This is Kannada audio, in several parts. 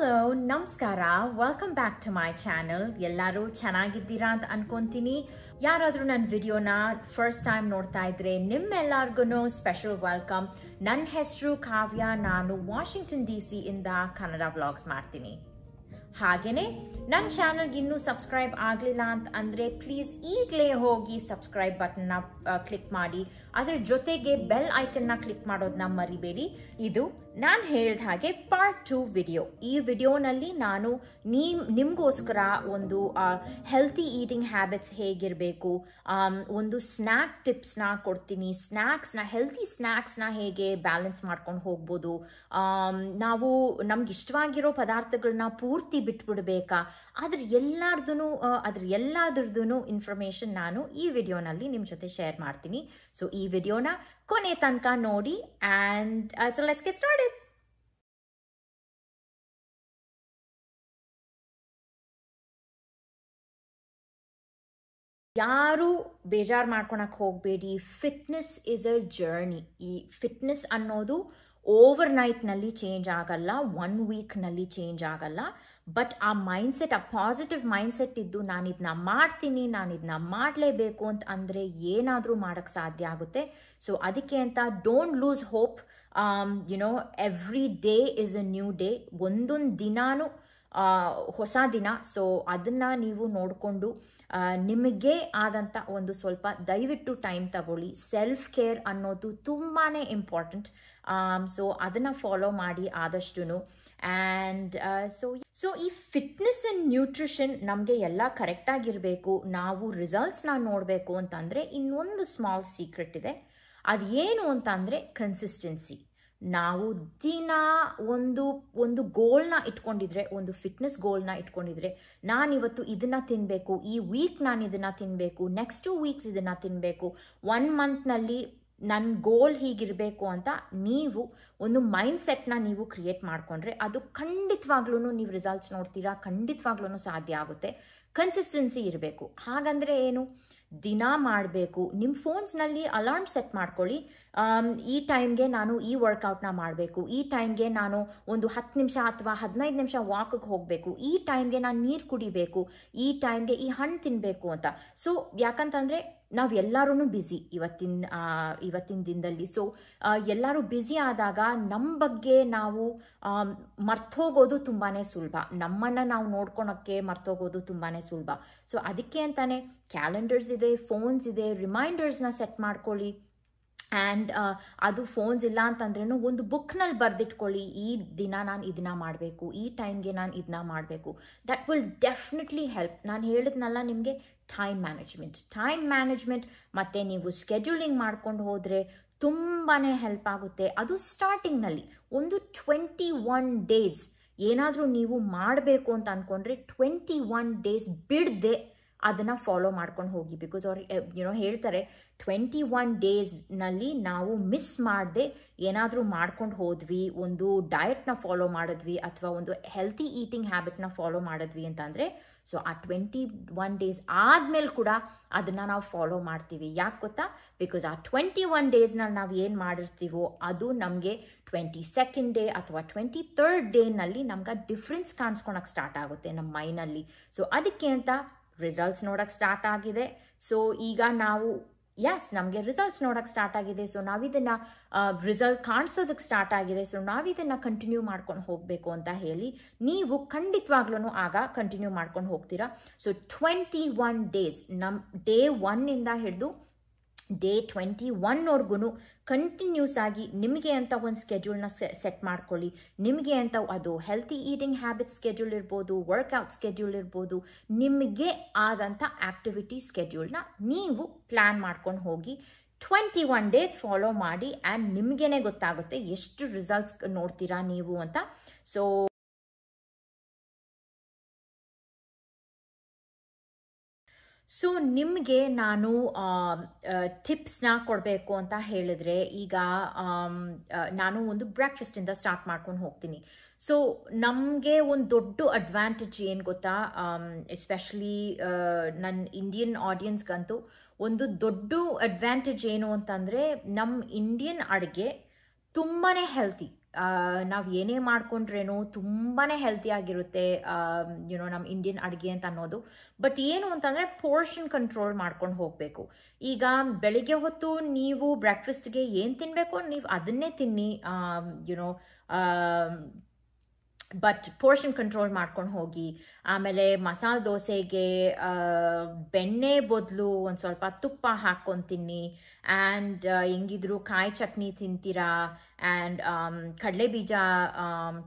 ಹಲೋ ನಮಸ್ಕಾರ welcome back to my channel ಎಲ್ಲರೂ ಚೆನ್ನಾಗಿದ್ದೀರಾ ಅಂತ ಅನ್ಕೊಂತೀನಿ ಯಾರಾದರೂ ನನ್ನ ವಿಡಿಯೋನ ಫಸ್ಟ್ ಟೈಮ್ ನೋಡ್ತಾ ಇದ್ರೆ ನಿಮ್ಮೆಲ್ಲರಿಗೂ ಸ್ಪೆಷಲ್ ವೆಲ್ಕಮ್ ನನ್ನ ಹೆಸರು ಕಾವ್ಯ ನಾನು ವಾಷಿಂಗ್ಟನ್ ಡಿ ಸಿ ಇಂದ ಕನ್ನಡ ವ್ಲಾಗ್ಸ್ ಮಾಡ್ತೀನಿ ಹಾಗೇನೆ ನನ್ನ ಚಾನಲ್ಗೆ ಇನ್ನೂ ಸಬ್ಸ್ಕ್ರೈಬ್ ಆಗಲಿಲ್ಲ ಅಂತ ಅಂದರೆ ಪ್ಲೀಸ್ ಈಗಲೇ ಹೋಗಿ ಸಬ್ಸ್ಕ್ರೈಬ್ ಬಟನ್ನ ಕ್ಲಿಕ್ ಮಾಡಿ ಅದರ ಜೊತೆಗೆ ಬೆಲ್ ಐಕನ್ನ ಕ್ಲಿಕ್ ಮಾಡೋದನ್ನ ಮರಿಬೇಡಿ ಇದು ನಾನು ಹೇಳಿದ ಹಾಗೆ ಪಾರ್ಟ್ ಟು ವಿಡಿಯೋ ಈ ವಿಡಿಯೋನಲ್ಲಿ ನಾನು ನೀಮ್ ನಿಮಗೋಸ್ಕರ ಒಂದು ಹೆಲ್ತಿ ಈಟಿಂಗ್ ಹ್ಯಾಬಿಟ್ಸ್ ಹೇಗಿರಬೇಕು ಒಂದು ಸ್ನ್ಯಾಕ್ ಟಿಪ್ಸ್ನ ಕೊಡ್ತೀನಿ ಸ್ನ್ಯಾಕ್ಸ್ನ ಹೆಲ್ತಿ ಸ್ನ್ಯಾಕ್ಸ್ನ ಹೇಗೆ ಬ್ಯಾಲೆನ್ಸ್ ಮಾಡ್ಕೊಂಡು ಹೋಗ್ಬೋದು ನಾವು ನಮ್ಗೆ ಇಷ್ಟವಾಗಿರೋ ಪದಾರ್ಥಗಳನ್ನ ಪೂರ್ತಿ ಬಿಟ್ಬಿಡ್ಬೇಕಾ ಅದ್ರ ಎಲ್ಲಾರ್ದು ಅದ್ರ ಎಲ್ಲಾದ್ರದ್ದು ಇನ್ಫಾರ್ಮೇಶನ್ ನಾನು ಈ ವಿಡಿಯೋನಲ್ಲಿ ನಿಮ್ಮ ಜೊತೆ ಶೇರ್ ಮಾಡ್ತೀನಿ ಸೊ ಈ ವಿಡಿಯೋನ ಕೊನೆ ತನಕ ನೋಡಿ ಆ್ಯಂಡ್ ಸೊ ಲೆಟ್ಸ್ ಗೆಟ್ ಯಾರು ಬೇಜಾರು ಮಾಡ್ಕೊಳಕ್ ಹೋಗಬೇಡಿ ಫಿಟ್ನೆಸ್ ಇಸ್ ಅ ಜರ್ನಿ ಈ ಫಿಟ್ನೆಸ್ ಅನ್ನೋದು ಓವರ್ ನಲ್ಲಿ ಚೇಂಜ್ ಆಗಲ್ಲ ಒನ್ ವೀಕ್ನಲ್ಲಿ ಚೇಂಜ್ ಆಗಲ್ಲ ಬಟ್ ಆ ಮೈಂಡ್ಸೆಟ್ ಆ ಪಾಸಿಟಿವ್ ಮೈಂಡ್ಸೆಟ್ ಇದ್ದು ನಾನು ಇದನ್ನ ಮಾಡ್ತೀನಿ ನಾನು ಇದನ್ನ ಮಾಡಲೇಬೇಕು ಅಂತ ಅಂದರೆ ಏನಾದರೂ ಮಾಡೋಕ್ಕೆ ಸಾಧ್ಯ ಆಗುತ್ತೆ ಸೊ ಅದಕ್ಕೆ ಅಂತ don't lose hope you know every day is a new day ಒಂದೊಂದು ದಿನಾನು ಹೊಸ ದಿನ ಸೊ ಅದನ್ನು ನೀವು ನೋಡಿಕೊಂಡು ನಿಮಗೆ ಆದಂಥ ಒಂದು ಸ್ವಲ್ಪ ದಯವಿಟ್ಟು ಟೈಮ್ ತಗೊಳ್ಳಿ ಸೆಲ್ಫ್ ಕೇರ್ ಅನ್ನೋದು ತುಂಬಾ ಇಂಪಾರ್ಟೆಂಟ್ ಸೊ ಅದನ್ನು ಫಾಲೋ ಮಾಡಿ ಆದಷ್ಟು ಆ್ಯಂಡ್ ಸೊ ಸೊ ಈ ಫಿಟ್ನೆಸ್ ಆ್ಯಂಡ್ ನ್ಯೂಟ್ರಿಷನ್ ನಮಗೆ ಎಲ್ಲ ಕರೆಕ್ಟಾಗಿರಬೇಕು ನಾವು ರಿಸಲ್ಟ್ಸ್ನ ನೋಡಬೇಕು ಅಂತಂದರೆ ಇನ್ನೊಂದು ಸ್ಮಾಲ್ ಸೀಕ್ರೆಟ್ ಇದೆ ಅದು ಅದೇನು ಅಂತಂದರೆ ಕನ್ಸಿಸ್ಟೆನ್ಸಿ ನಾವು ದಿನ ಒಂದು ಒಂದು ಗೋಲ್ನ ಇಟ್ಕೊಂಡಿದ್ರೆ ಒಂದು ಫಿಟ್ನೆಸ್ ಗೋಲ್ನ ಇಟ್ಕೊಂಡಿದ್ರೆ ನಾನಿವತ್ತು ಇದನ್ನು ತಿನ್ನಬೇಕು ಈ ವೀಕ್ ನಾನು ಇದನ್ನು ತಿನ್ನಬೇಕು ನೆಕ್ಸ್ಟು ವೀಕ್ಸ್ ಇದನ್ನು ತಿನ್ನಬೇಕು ಒನ್ ಮಂತ್ನಲ್ಲಿ ನನ್ನ ಗೋಲ್ ಹೀಗಿರಬೇಕು ಅಂತ ನೀವು ಒಂದು ಮೈಂಡ್ ಸೆಟ್ನ ನೀವು ಕ್ರಿಯೇಟ್ ಮಾಡಿಕೊಂಡ್ರೆ ಅದು ಖಂಡಿತವಾಗ್ಲೂ ನೀವು ರಿಸಲ್ಟ್ಸ್ ನೋಡ್ತೀರಾ ಖಂಡಿತವಾಗ್ಲೂ ಸಾಧ್ಯ ಆಗುತ್ತೆ ಕನ್ಸಿಸ್ಟೆನ್ಸಿ ಇರಬೇಕು ಹಾಗಂದರೆ ಏನು ದಿನ ಮಾಡಬೇಕು ನಿಮ್ಮ ಫೋನ್ಸ್ನಲ್ಲಿ ಅಲಾರ್ಮ್ ಸೆಟ್ ಮಾಡ್ಕೊಳ್ಳಿ ಈ ಟೈಮ್ಗೆ ನಾನು ಈ ವರ್ಕೌಟ್ನ ಮಾಡಬೇಕು ಈ ಟೈಮ್ಗೆ ನಾನು ಒಂದು ಹತ್ತು ನಿಮಿಷ ಅಥವಾ ಹದಿನೈದು ನಿಮಿಷ ವಾಕಿಗೆ ಹೋಗಬೇಕು ಈ ಟೈಮ್ಗೆ ನಾನು ನೀರು ಕುಡಿಬೇಕು ಈ ಟೈಮ್ಗೆ ಈ ಹಣ್ಣು ತಿನ್ನಬೇಕು ಅಂತ ಸೊ ಯಾಕಂತಂದರೆ ನಾವು ಎಲ್ಲರೂ ಬ್ಯುಸಿ ಇವತ್ತಿನ ಇವತ್ತಿನ ದಿನದಲ್ಲಿ ಸೊ ಎಲ್ಲರೂ ಬ್ಯುಸಿ ಆದಾಗ ನಮ್ಮ ಬಗ್ಗೆ ನಾವು ಮರ್ತೋಗೋದು ತುಂಬಾ ಸುಲಭ ನಮ್ಮನ್ನು ನಾವು ನೋಡ್ಕೊಳಕ್ಕೆ ಮರ್ತೋಗೋದು ತುಂಬಾ ಸುಲಭ ಸೊ ಅದಕ್ಕೆ ಅಂತಾನೆ ಕ್ಯಾಲೆಂಡರ್ಸ್ ಇದೆ ಫೋನ್ಸ್ ಇದೆ ರಿಮೈಂಡರ್ಸ್ನ ಸೆಟ್ ಮಾಡ್ಕೊಳ್ಳಿ ಆ್ಯಂಡ್ uh, ಅದು ಫೋನ್ಸ್ ಇಲ್ಲ ಅಂತಂದ್ರೂ ಒಂದು ಬುಕ್ನಲ್ಲಿ ಬರೆದಿಟ್ಕೊಳ್ಳಿ ಈ ದಿನ ನಾನು ಇದನ್ನ ಮಾಡಬೇಕು ಈ ಟೈಮ್ಗೆ ನಾನು ಇದನ್ನ ಮಾಡಬೇಕು ದಟ್ ವಿಲ್ ಡೆಫಿನೆಟ್ಲಿ ಹೆಲ್ಪ್ ನಾನು ಹೇಳಿದ್ನಲ್ಲ ನಿಮಗೆ ಟೈಮ್ ಮ್ಯಾನೇಜ್ಮೆಂಟ್ ಟೈಮ್ ಮ್ಯಾನೇಜ್ಮೆಂಟ್ ಮತ್ತು ನೀವು ಸ್ಕೆಡ್ಯೂಲಿಂಗ್ ಮಾಡ್ಕೊಂಡು ಹೋದರೆ ತುಂಬಾ ಹೆಲ್ಪ್ ಆಗುತ್ತೆ ಅದು ಸ್ಟಾರ್ಟಿಂಗ್ನಲ್ಲಿ ಒಂದು ಟ್ವೆಂಟಿ ಒನ್ ಡೇಸ್ ಏನಾದರೂ ನೀವು ಮಾಡಬೇಕು ಅಂತ ಅಂದ್ಕೊಂಡ್ರೆ ಟ್ವೆಂಟಿ ಒನ್ ಡೇಸ್ ಬಿಡದೆ ಅದನ್ನು ಫಾಲೋ ಮಾಡ್ಕೊಂಡು ಹೋಗಿ ಬಿಕಾಸ್ ಅವ್ರು ಏನೋ ಹೇಳ್ತಾರೆ ಟ್ವೆಂಟಿ ಒನ್ ಡೇಸ್ನಲ್ಲಿ ನಾವು ಮಿಸ್ ಮಾಡದೆ ಏನಾದರೂ ಮಾಡ್ಕೊಂಡು ಹೋದ್ವಿ ಒಂದು ಡಯಟ್ನ ಫಾಲೋ ಮಾಡಿದ್ವಿ ಅಥವಾ ಒಂದು ಹೆಲ್ತಿ ಈಟಿಂಗ್ ಹ್ಯಾಬಿಟ್ನ ಫಾಲೋ ಮಾಡಿದ್ವಿ ಅಂತಂದರೆ ಸೊ ಆ ಟ್ವೆಂಟಿ ಒನ್ ಡೇಸ್ ಆದಮೇಲೆ ಕೂಡ ಅದನ್ನು ನಾವು ಫಾಲೋ ಮಾಡ್ತೀವಿ ಯಾಕೆ ಗೊತ್ತಾ ಬಿಕಾಸ್ ಆ ಟ್ವೆಂಟಿ ಒನ್ ಡೇಸ್ನಲ್ಲಿ ನಾವು ಏನು ಮಾಡಿರ್ತೀವೋ ಅದು ನಮಗೆ ಟ್ವೆಂಟಿ ಸೆಕೆಂಡ್ ಡೇ ಅಥವಾ ಟ್ವೆಂಟಿ ತರ್ಡ್ ಡೇನಲ್ಲಿ ನಮ್ಗೆ ಡಿಫ್ರೆನ್ಸ್ ಕಾಣಿಸ್ಕೊಳಕ್ಕೆ ಸ್ಟಾರ್ಟ್ ಆಗುತ್ತೆ ನಮ್ಮ ಮೈನಲ್ಲಿ ಸೊ ಅದಕ್ಕೆ ಅಂತ ರಿಸಲ್ಟ್ಸ್ ನೋಡೋಕ್ಕೆ ಸ್ಟಾರ್ಟ್ ಆಗಿದೆ ಸೊ ಈಗ ನಾವು ಯಸ್ ನಮಗೆ ರಿಸಲ್ಟ್ಸ್ ನೋಡೋಕ್ಕೆ ಸ್ಟಾರ್ಟ್ ಆಗಿದೆ ಸೊ ನಾವಿದನ್ನು ರಿಸಲ್ಟ್ ಕಾಣಿಸೋದಕ್ಕೆ ಸ್ಟಾರ್ಟ್ ಆಗಿದೆ ಸೊ ನಾವಿದನ್ನು ಕಂಟಿನ್ಯೂ ಮಾಡ್ಕೊಂಡು ಹೋಗಬೇಕು ಅಂತ ಹೇಳಿ ನೀವು ಖಂಡಿತವಾಗ್ಲೂ ಆಗ ಕಂಟಿನ್ಯೂ ಮಾಡ್ಕೊಂಡು ಹೋಗ್ತೀರಾ ಸೊ ಟ್ವೆಂಟಿ ಒನ್ ಡೇಸ್ ನಮ್ಮ ಡೇ ಒನ್ನಿಂದ ಹಿಡಿದು ಡೇ ಟ್ವೆಂಟಿ ಒನ್ವರೆಗೂ ಕಂಟಿನ್ಯೂಸ್ ಆಗಿ ನಿಮಗೆ ಅಂತ ಒಂದು ಸ್ಕೆಡ್ಯೂಲ್ನ ಸೆಟ್ ಮಾಡ್ಕೊಳ್ಳಿ ನಿಮಗೆ ಅಂತ ಅದು ಹೆಲ್ತಿ ಈಟಿಂಗ್ ಹ್ಯಾಬಿಟ್ ಸ್ಕೆಡ್ಯೂಲ್ ಇರ್ಬೋದು ವರ್ಕೌಟ್ ಸ್ಕೆಡ್ಯೂಲ್ ಇರ್ಬೋದು ನಿಮಗೆ ಆದಂಥ ಆ್ಯಕ್ಟಿವಿಟಿ ಸ್ಕೆಡ್ಯೂಲ್ನ ನೀವು ಪ್ಲ್ಯಾನ್ ಮಾಡ್ಕೊಂಡು ಹೋಗಿ ಟ್ವೆಂಟಿ ಒನ್ ಡೇಸ್ ಫಾಲೋ ಮಾಡಿ ಆ್ಯಂಡ್ ನಿಮಗೇನೆ ಗೊತ್ತಾಗುತ್ತೆ ಎಷ್ಟು ರಿಸಲ್ಟ್ಸ್ ನೋಡ್ತೀರಾ ನೀವು ಅಂತ ಸೊ ಸೊ ನಿಮಗೆ ನಾನು ಟಿಪ್ಸ್ನ ಕೊಡಬೇಕು ಅಂತ ಹೇಳಿದ್ರೆ ಈಗ ನಾನು ಒಂದು ಇಂದ ಸ್ಟಾರ್ಟ್ ಮಾಡ್ಕೊಂಡು ಹೋಗ್ತೀನಿ ಸೊ ನಮಗೆ ಒಂದು ದೊಡ್ಡ ಅಡ್ವಾಂಟೇಜ್ ಏನು ಗೊತ್ತಾ ಎಸ್ಪೆಷಲಿ ನನ್ನ ಇಂಡಿಯನ್ ಆಡಿಯನ್ಸ್ಗಂತೂ ಒಂದು ದೊಡ್ಡ ಅಡ್ವಾಂಟೇಜ್ ಏನು ಅಂತಂದರೆ ನಮ್ಮ ಇಂಡಿಯನ್ ಅಡುಗೆ ತುಂಬಾ ಹೆಲ್ತಿ ನಾವು ಏನೇ ಮಾಡಿಕೊಂಡ್ರೇನು ತುಂಬಾ ಹೆಲ್ತಿಯಾಗಿರುತ್ತೆ ಯುನೋ ನಮ್ಮ ಇಂಡಿಯನ್ ಅಡುಗೆ ಅಂತ ಅನ್ನೋದು ಬಟ್ ಏನು ಅಂತಂದರೆ ಪೋರ್ಷನ್ ಕಂಟ್ರೋಲ್ ಮಾಡ್ಕೊಂಡು ಹೋಗಬೇಕು ಈಗ ಬೆಳಿಗ್ಗೆ ಹೊತ್ತು ನೀವು ಬ್ರೇಕ್ಫಾಸ್ಟ್ಗೆ ಏನು ತಿನ್ನಬೇಕು ನೀವು ಅದನ್ನೇ ತಿನ್ನಿ ಯುನೋ ಬಟ್ ಪೋರ್ಷನ್ ಕಂಟ್ರೋಲ್ ಮಾಡ್ಕೊಂಡು ಹೋಗಿ ಆಮೇಲೆ ಮಸಾಲೆ ದೋಸೆಗೆ ಬೆಣ್ಣೆ ಬದಲು ಒಂದು ಸ್ವಲ್ಪ ತುಪ್ಪ ಹಾಕ್ಕೊಂಡು ತಿನ್ನಿ ಆ್ಯಂಡ್ ಹೆಂಗಿದ್ರು ಕಾಯಿ ಚಟ್ನಿ ತಿಂತೀರಾ ಆ್ಯಂಡ್ ಕಡಲೆ ಬೀಜ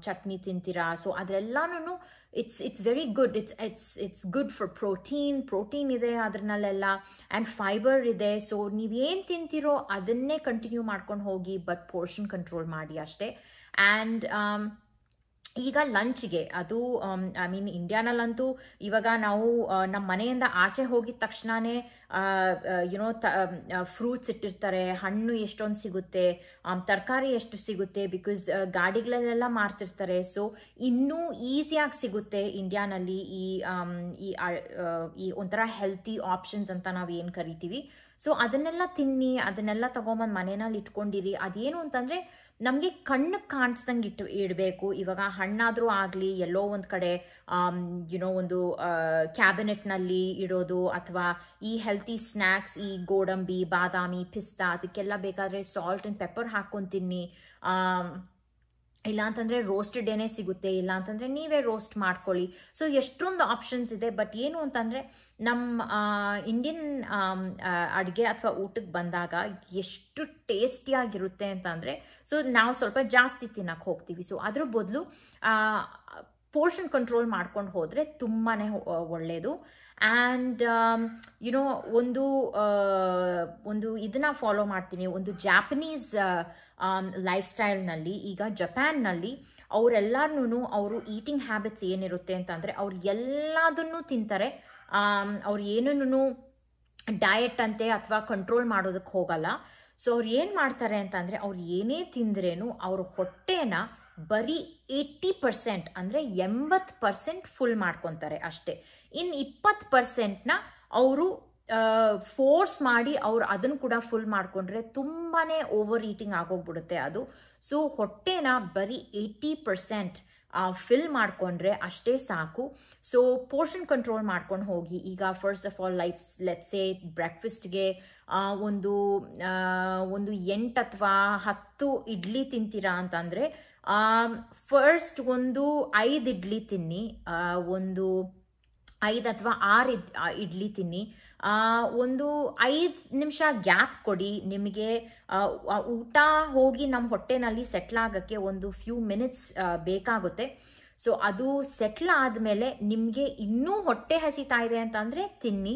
ಚಟ್ನಿ ತಿಂತೀರಾ ಸೊ ಅದರೆಲ್ಲನೂ it's it's very good it's it's it's good for protein protein ಇದೆ ಅದ್ರನ್ನೆಲ್ಲ ಆ್ಯಂಡ್ ಫೈಬರ್ ಇದೆ ಸೊ ನೀವೇನು ತಿಂತೀರೋ ಅದನ್ನೇ ಕಂಟಿನ್ಯೂ ಮಾಡ್ಕೊಂಡು ಹೋಗಿ ಬಟ್ ಪೋರ್ಷನ್ ಕಂಟ್ರೋಲ್ ಮಾಡಿ ಅಷ್ಟೇ ಆ್ಯಂಡ್ ಈಗ ಲಂಚ್ಗೆ ಅದು ಐ ಮೀನ್ ಇಂಡಿಯಾನಲ್ಲಂತೂ ಇವಾಗ ನಾವು ನಮ್ಮ ಮನೆಯಿಂದ ಆಚೆ ಹೋಗಿದ ತಕ್ಷಣವೇ ಯುನೋ ತ ಫ್ರೂಟ್ಸ್ ಇಟ್ಟಿರ್ತಾರೆ ಹಣ್ಣು ಎಷ್ಟೊಂದು ಸಿಗುತ್ತೆ ತರಕಾರಿ ಎಷ್ಟು ಸಿಗುತ್ತೆ ಬಿಕಾಸ್ ಗಾಡಿಗಳಲ್ಲೆಲ್ಲ ಮಾರ್ತಿರ್ತಾರೆ ಸೊ ಇನ್ನೂ ಈಸಿಯಾಗಿ ಸಿಗುತ್ತೆ ಇಂಡಿಯಾನಲ್ಲಿ ಈ ಈ ಒಂಥರ ಹೆಲ್ತಿ ಆಪ್ಷನ್ಸ್ ಅಂತ ನಾವು ಏನು ಕರಿತೀವಿ ಸೊ ಅದನ್ನೆಲ್ಲ ತಿನ್ನಿ ಅದನ್ನೆಲ್ಲ ತಗೊಂಬಂದು ಮನೆಯಲ್ಲಿ ಇಟ್ಕೊಂಡಿರಿ ಅದೇನು ಅಂತಂದರೆ ನಮಗೆ ಕಣ್ಣು ಕಾಣಿಸ್ದಂಗೆ ಇಟ್ಟು ಇಡಬೇಕು ಇವಾಗ ಹಣ್ಣಾದರೂ ಆಗಲಿ ಎಲ್ಲೋ ಒಂದು ಕಡೆ ಯುನೋ ಒಂದು ಕ್ಯಾಬಿನೆಟ್ನಲ್ಲಿ ಇಡೋದು ಅಥವಾ ಈ ಹೆಲ್ತಿ ಸ್ನ್ಯಾಕ್ಸ್ ಈ ಗೋಡಂಬಿ ಬಾದಾಮಿ ಪಿಸ್ತಾ ಅದಕ್ಕೆಲ್ಲ ಬೇಕಾದರೆ ಸಾಲ್ಟ್ ಆ್ಯಂಡ್ ಪೆಪ್ಪರ್ ಹಾಕ್ಕೊತೀನಿ ಇಲ್ಲ ಅಂತಂದರೆ ರೋಸ್ಟೆಡೇನೆ ಸಿಗುತ್ತೆ ಇಲ್ಲ ನೀವೇ ರೋಸ್ಟ್ ಮಾಡ್ಕೊಳ್ಳಿ ಸೊ ಎಷ್ಟೊಂದು ಆಪ್ಷನ್ಸ್ ಇದೆ ಬಟ್ ಏನು ಅಂತಂದರೆ ನಮ್ಮ ಇಂಡಿಯನ್ ಅಡುಗೆ ಅಥವಾ ಊಟಕ್ಕೆ ಬಂದಾಗ ಎಷ್ಟು ಟೇಸ್ಟಿಯಾಗಿರುತ್ತೆ ಅಂತಂದರೆ ಸೊ ನಾವು ಸ್ವಲ್ಪ ಜಾಸ್ತಿ ತಿನ್ನಕ್ಕೆ ಹೋಗ್ತೀವಿ ಸೊ ಅದ್ರ ಬದಲು ಪೋರ್ಷನ್ ಕಂಟ್ರೋಲ್ ಮಾಡ್ಕೊಂಡು ಹೋದರೆ ತುಂಬಾ ಒಳ್ಳೆಯದು ಆ್ಯಂಡ್ ಯುನೋ ಒಂದು ಒಂದು ಇದನ್ನ ಫಾಲೋ ಮಾಡ್ತೀನಿ ಒಂದು ಜಾಪನೀಸ್ ಲೈಫ್ ಸ್ಟೈಲ್ನಲ್ಲಿ ಈಗ ಜಪಾನ್ನಲ್ಲಿ ಅವರೆಲ್ಲರೂ ಅವರು ಈಟಿಂಗ್ ಹ್ಯಾಬಿಟ್ಸ್ ಏನಿರುತ್ತೆ ಅಂತಂದರೆ ಅವ್ರು ಎಲ್ಲದನ್ನೂ ತಿಂತಾರೆ ಅವ್ರು ಏನನ್ನು ಡಯಟ್ ಅಂತೆ ಅಥವಾ ಕಂಟ್ರೋಲ್ ಮಾಡೋದಕ್ಕೆ ಹೋಗಲ್ಲ ಸೊ ಅವ್ರು ಏನು ಮಾಡ್ತಾರೆ ಅಂತಂದರೆ ಅವ್ರು ಏನೇ ತಿಂದ್ರೇನು ಅವ್ರ ಹೊಟ್ಟೆನ ಬರೀ ಏಯ್ಟಿ ಪರ್ಸೆಂಟ್ ಅಂದರೆ ಎಂಬತ್ತು ಪರ್ಸೆಂಟ್ ಫುಲ್ ಮಾಡ್ಕೊತಾರೆ ಅಷ್ಟೇ ಇನ್ನು ಇಪ್ಪತ್ತು ಪರ್ಸೆಂಟ್ನ ಅವರು ಫೋರ್ಸ್ ಮಾಡಿ ಅವ್ರು ಅದನ್ನು ಕೂಡ ಫುಲ್ ಮಾಡಿಕೊಂಡ್ರೆ ತುಂಬಾ ಓವರ್ ಈಟಿಂಗ್ ಆಗೋಗ್ಬಿಡುತ್ತೆ ಅದು ಸೊ ಹೊಟ್ಟೆನ ಬರೀ ಏಯ್ಟಿ ಪರ್ಸೆಂಟ್ ಫಿಲ್ ಮಾಡಿಕೊಂಡ್ರೆ ಅಷ್ಟೇ ಸಾಕು ಸೊ ಪೋರ್ಷನ್ ಕಂಟ್ರೋಲ್ ಮಾಡ್ಕೊಂಡು ಹೋಗಿ ಈಗ first of all lights let's say ಬ್ರೇಕ್ಫಾಸ್ಟ್ಗೆ ಒಂದು ಒಂದು ಎಂಟು ಅಥವಾ ಹತ್ತು ಇಡ್ಲಿ ತಿಂತೀರಾ ಅಂತಂದರೆ ಫಸ್ಟ್ ಒಂದು ಐದು ಇಡ್ಲಿ ತಿನ್ನಿ ಒಂದು ಐದು ಅಥವಾ ಆರು ಇಡ್ ಇಡ್ಲಿ ತಿನ್ನಿ ಒಂದು ಐದು ನಿಮಿಷ ಗ್ಯಾಪ್ ಕೊಡಿ ನಿಮಗೆ ಊಟ ಹೋಗಿ ನಮ್ಮ ಹೊಟ್ಟೆನಲ್ಲಿ ಸೆಟ್ಲ್ ಆಗೋಕ್ಕೆ ಒಂದು ಫ್ಯೂ ಮಿನಿಟ್ಸ್ ಬೇಕಾಗುತ್ತೆ ಸೊ ಅದು ಸೆಟ್ಲ್ ಆದಮೇಲೆ ನಿಮಗೆ ಇನ್ನೂ ಹೊಟ್ಟೆ ಹಸಿತಾ ಇದೆ ಅಂತಂದರೆ ತಿನ್ನಿ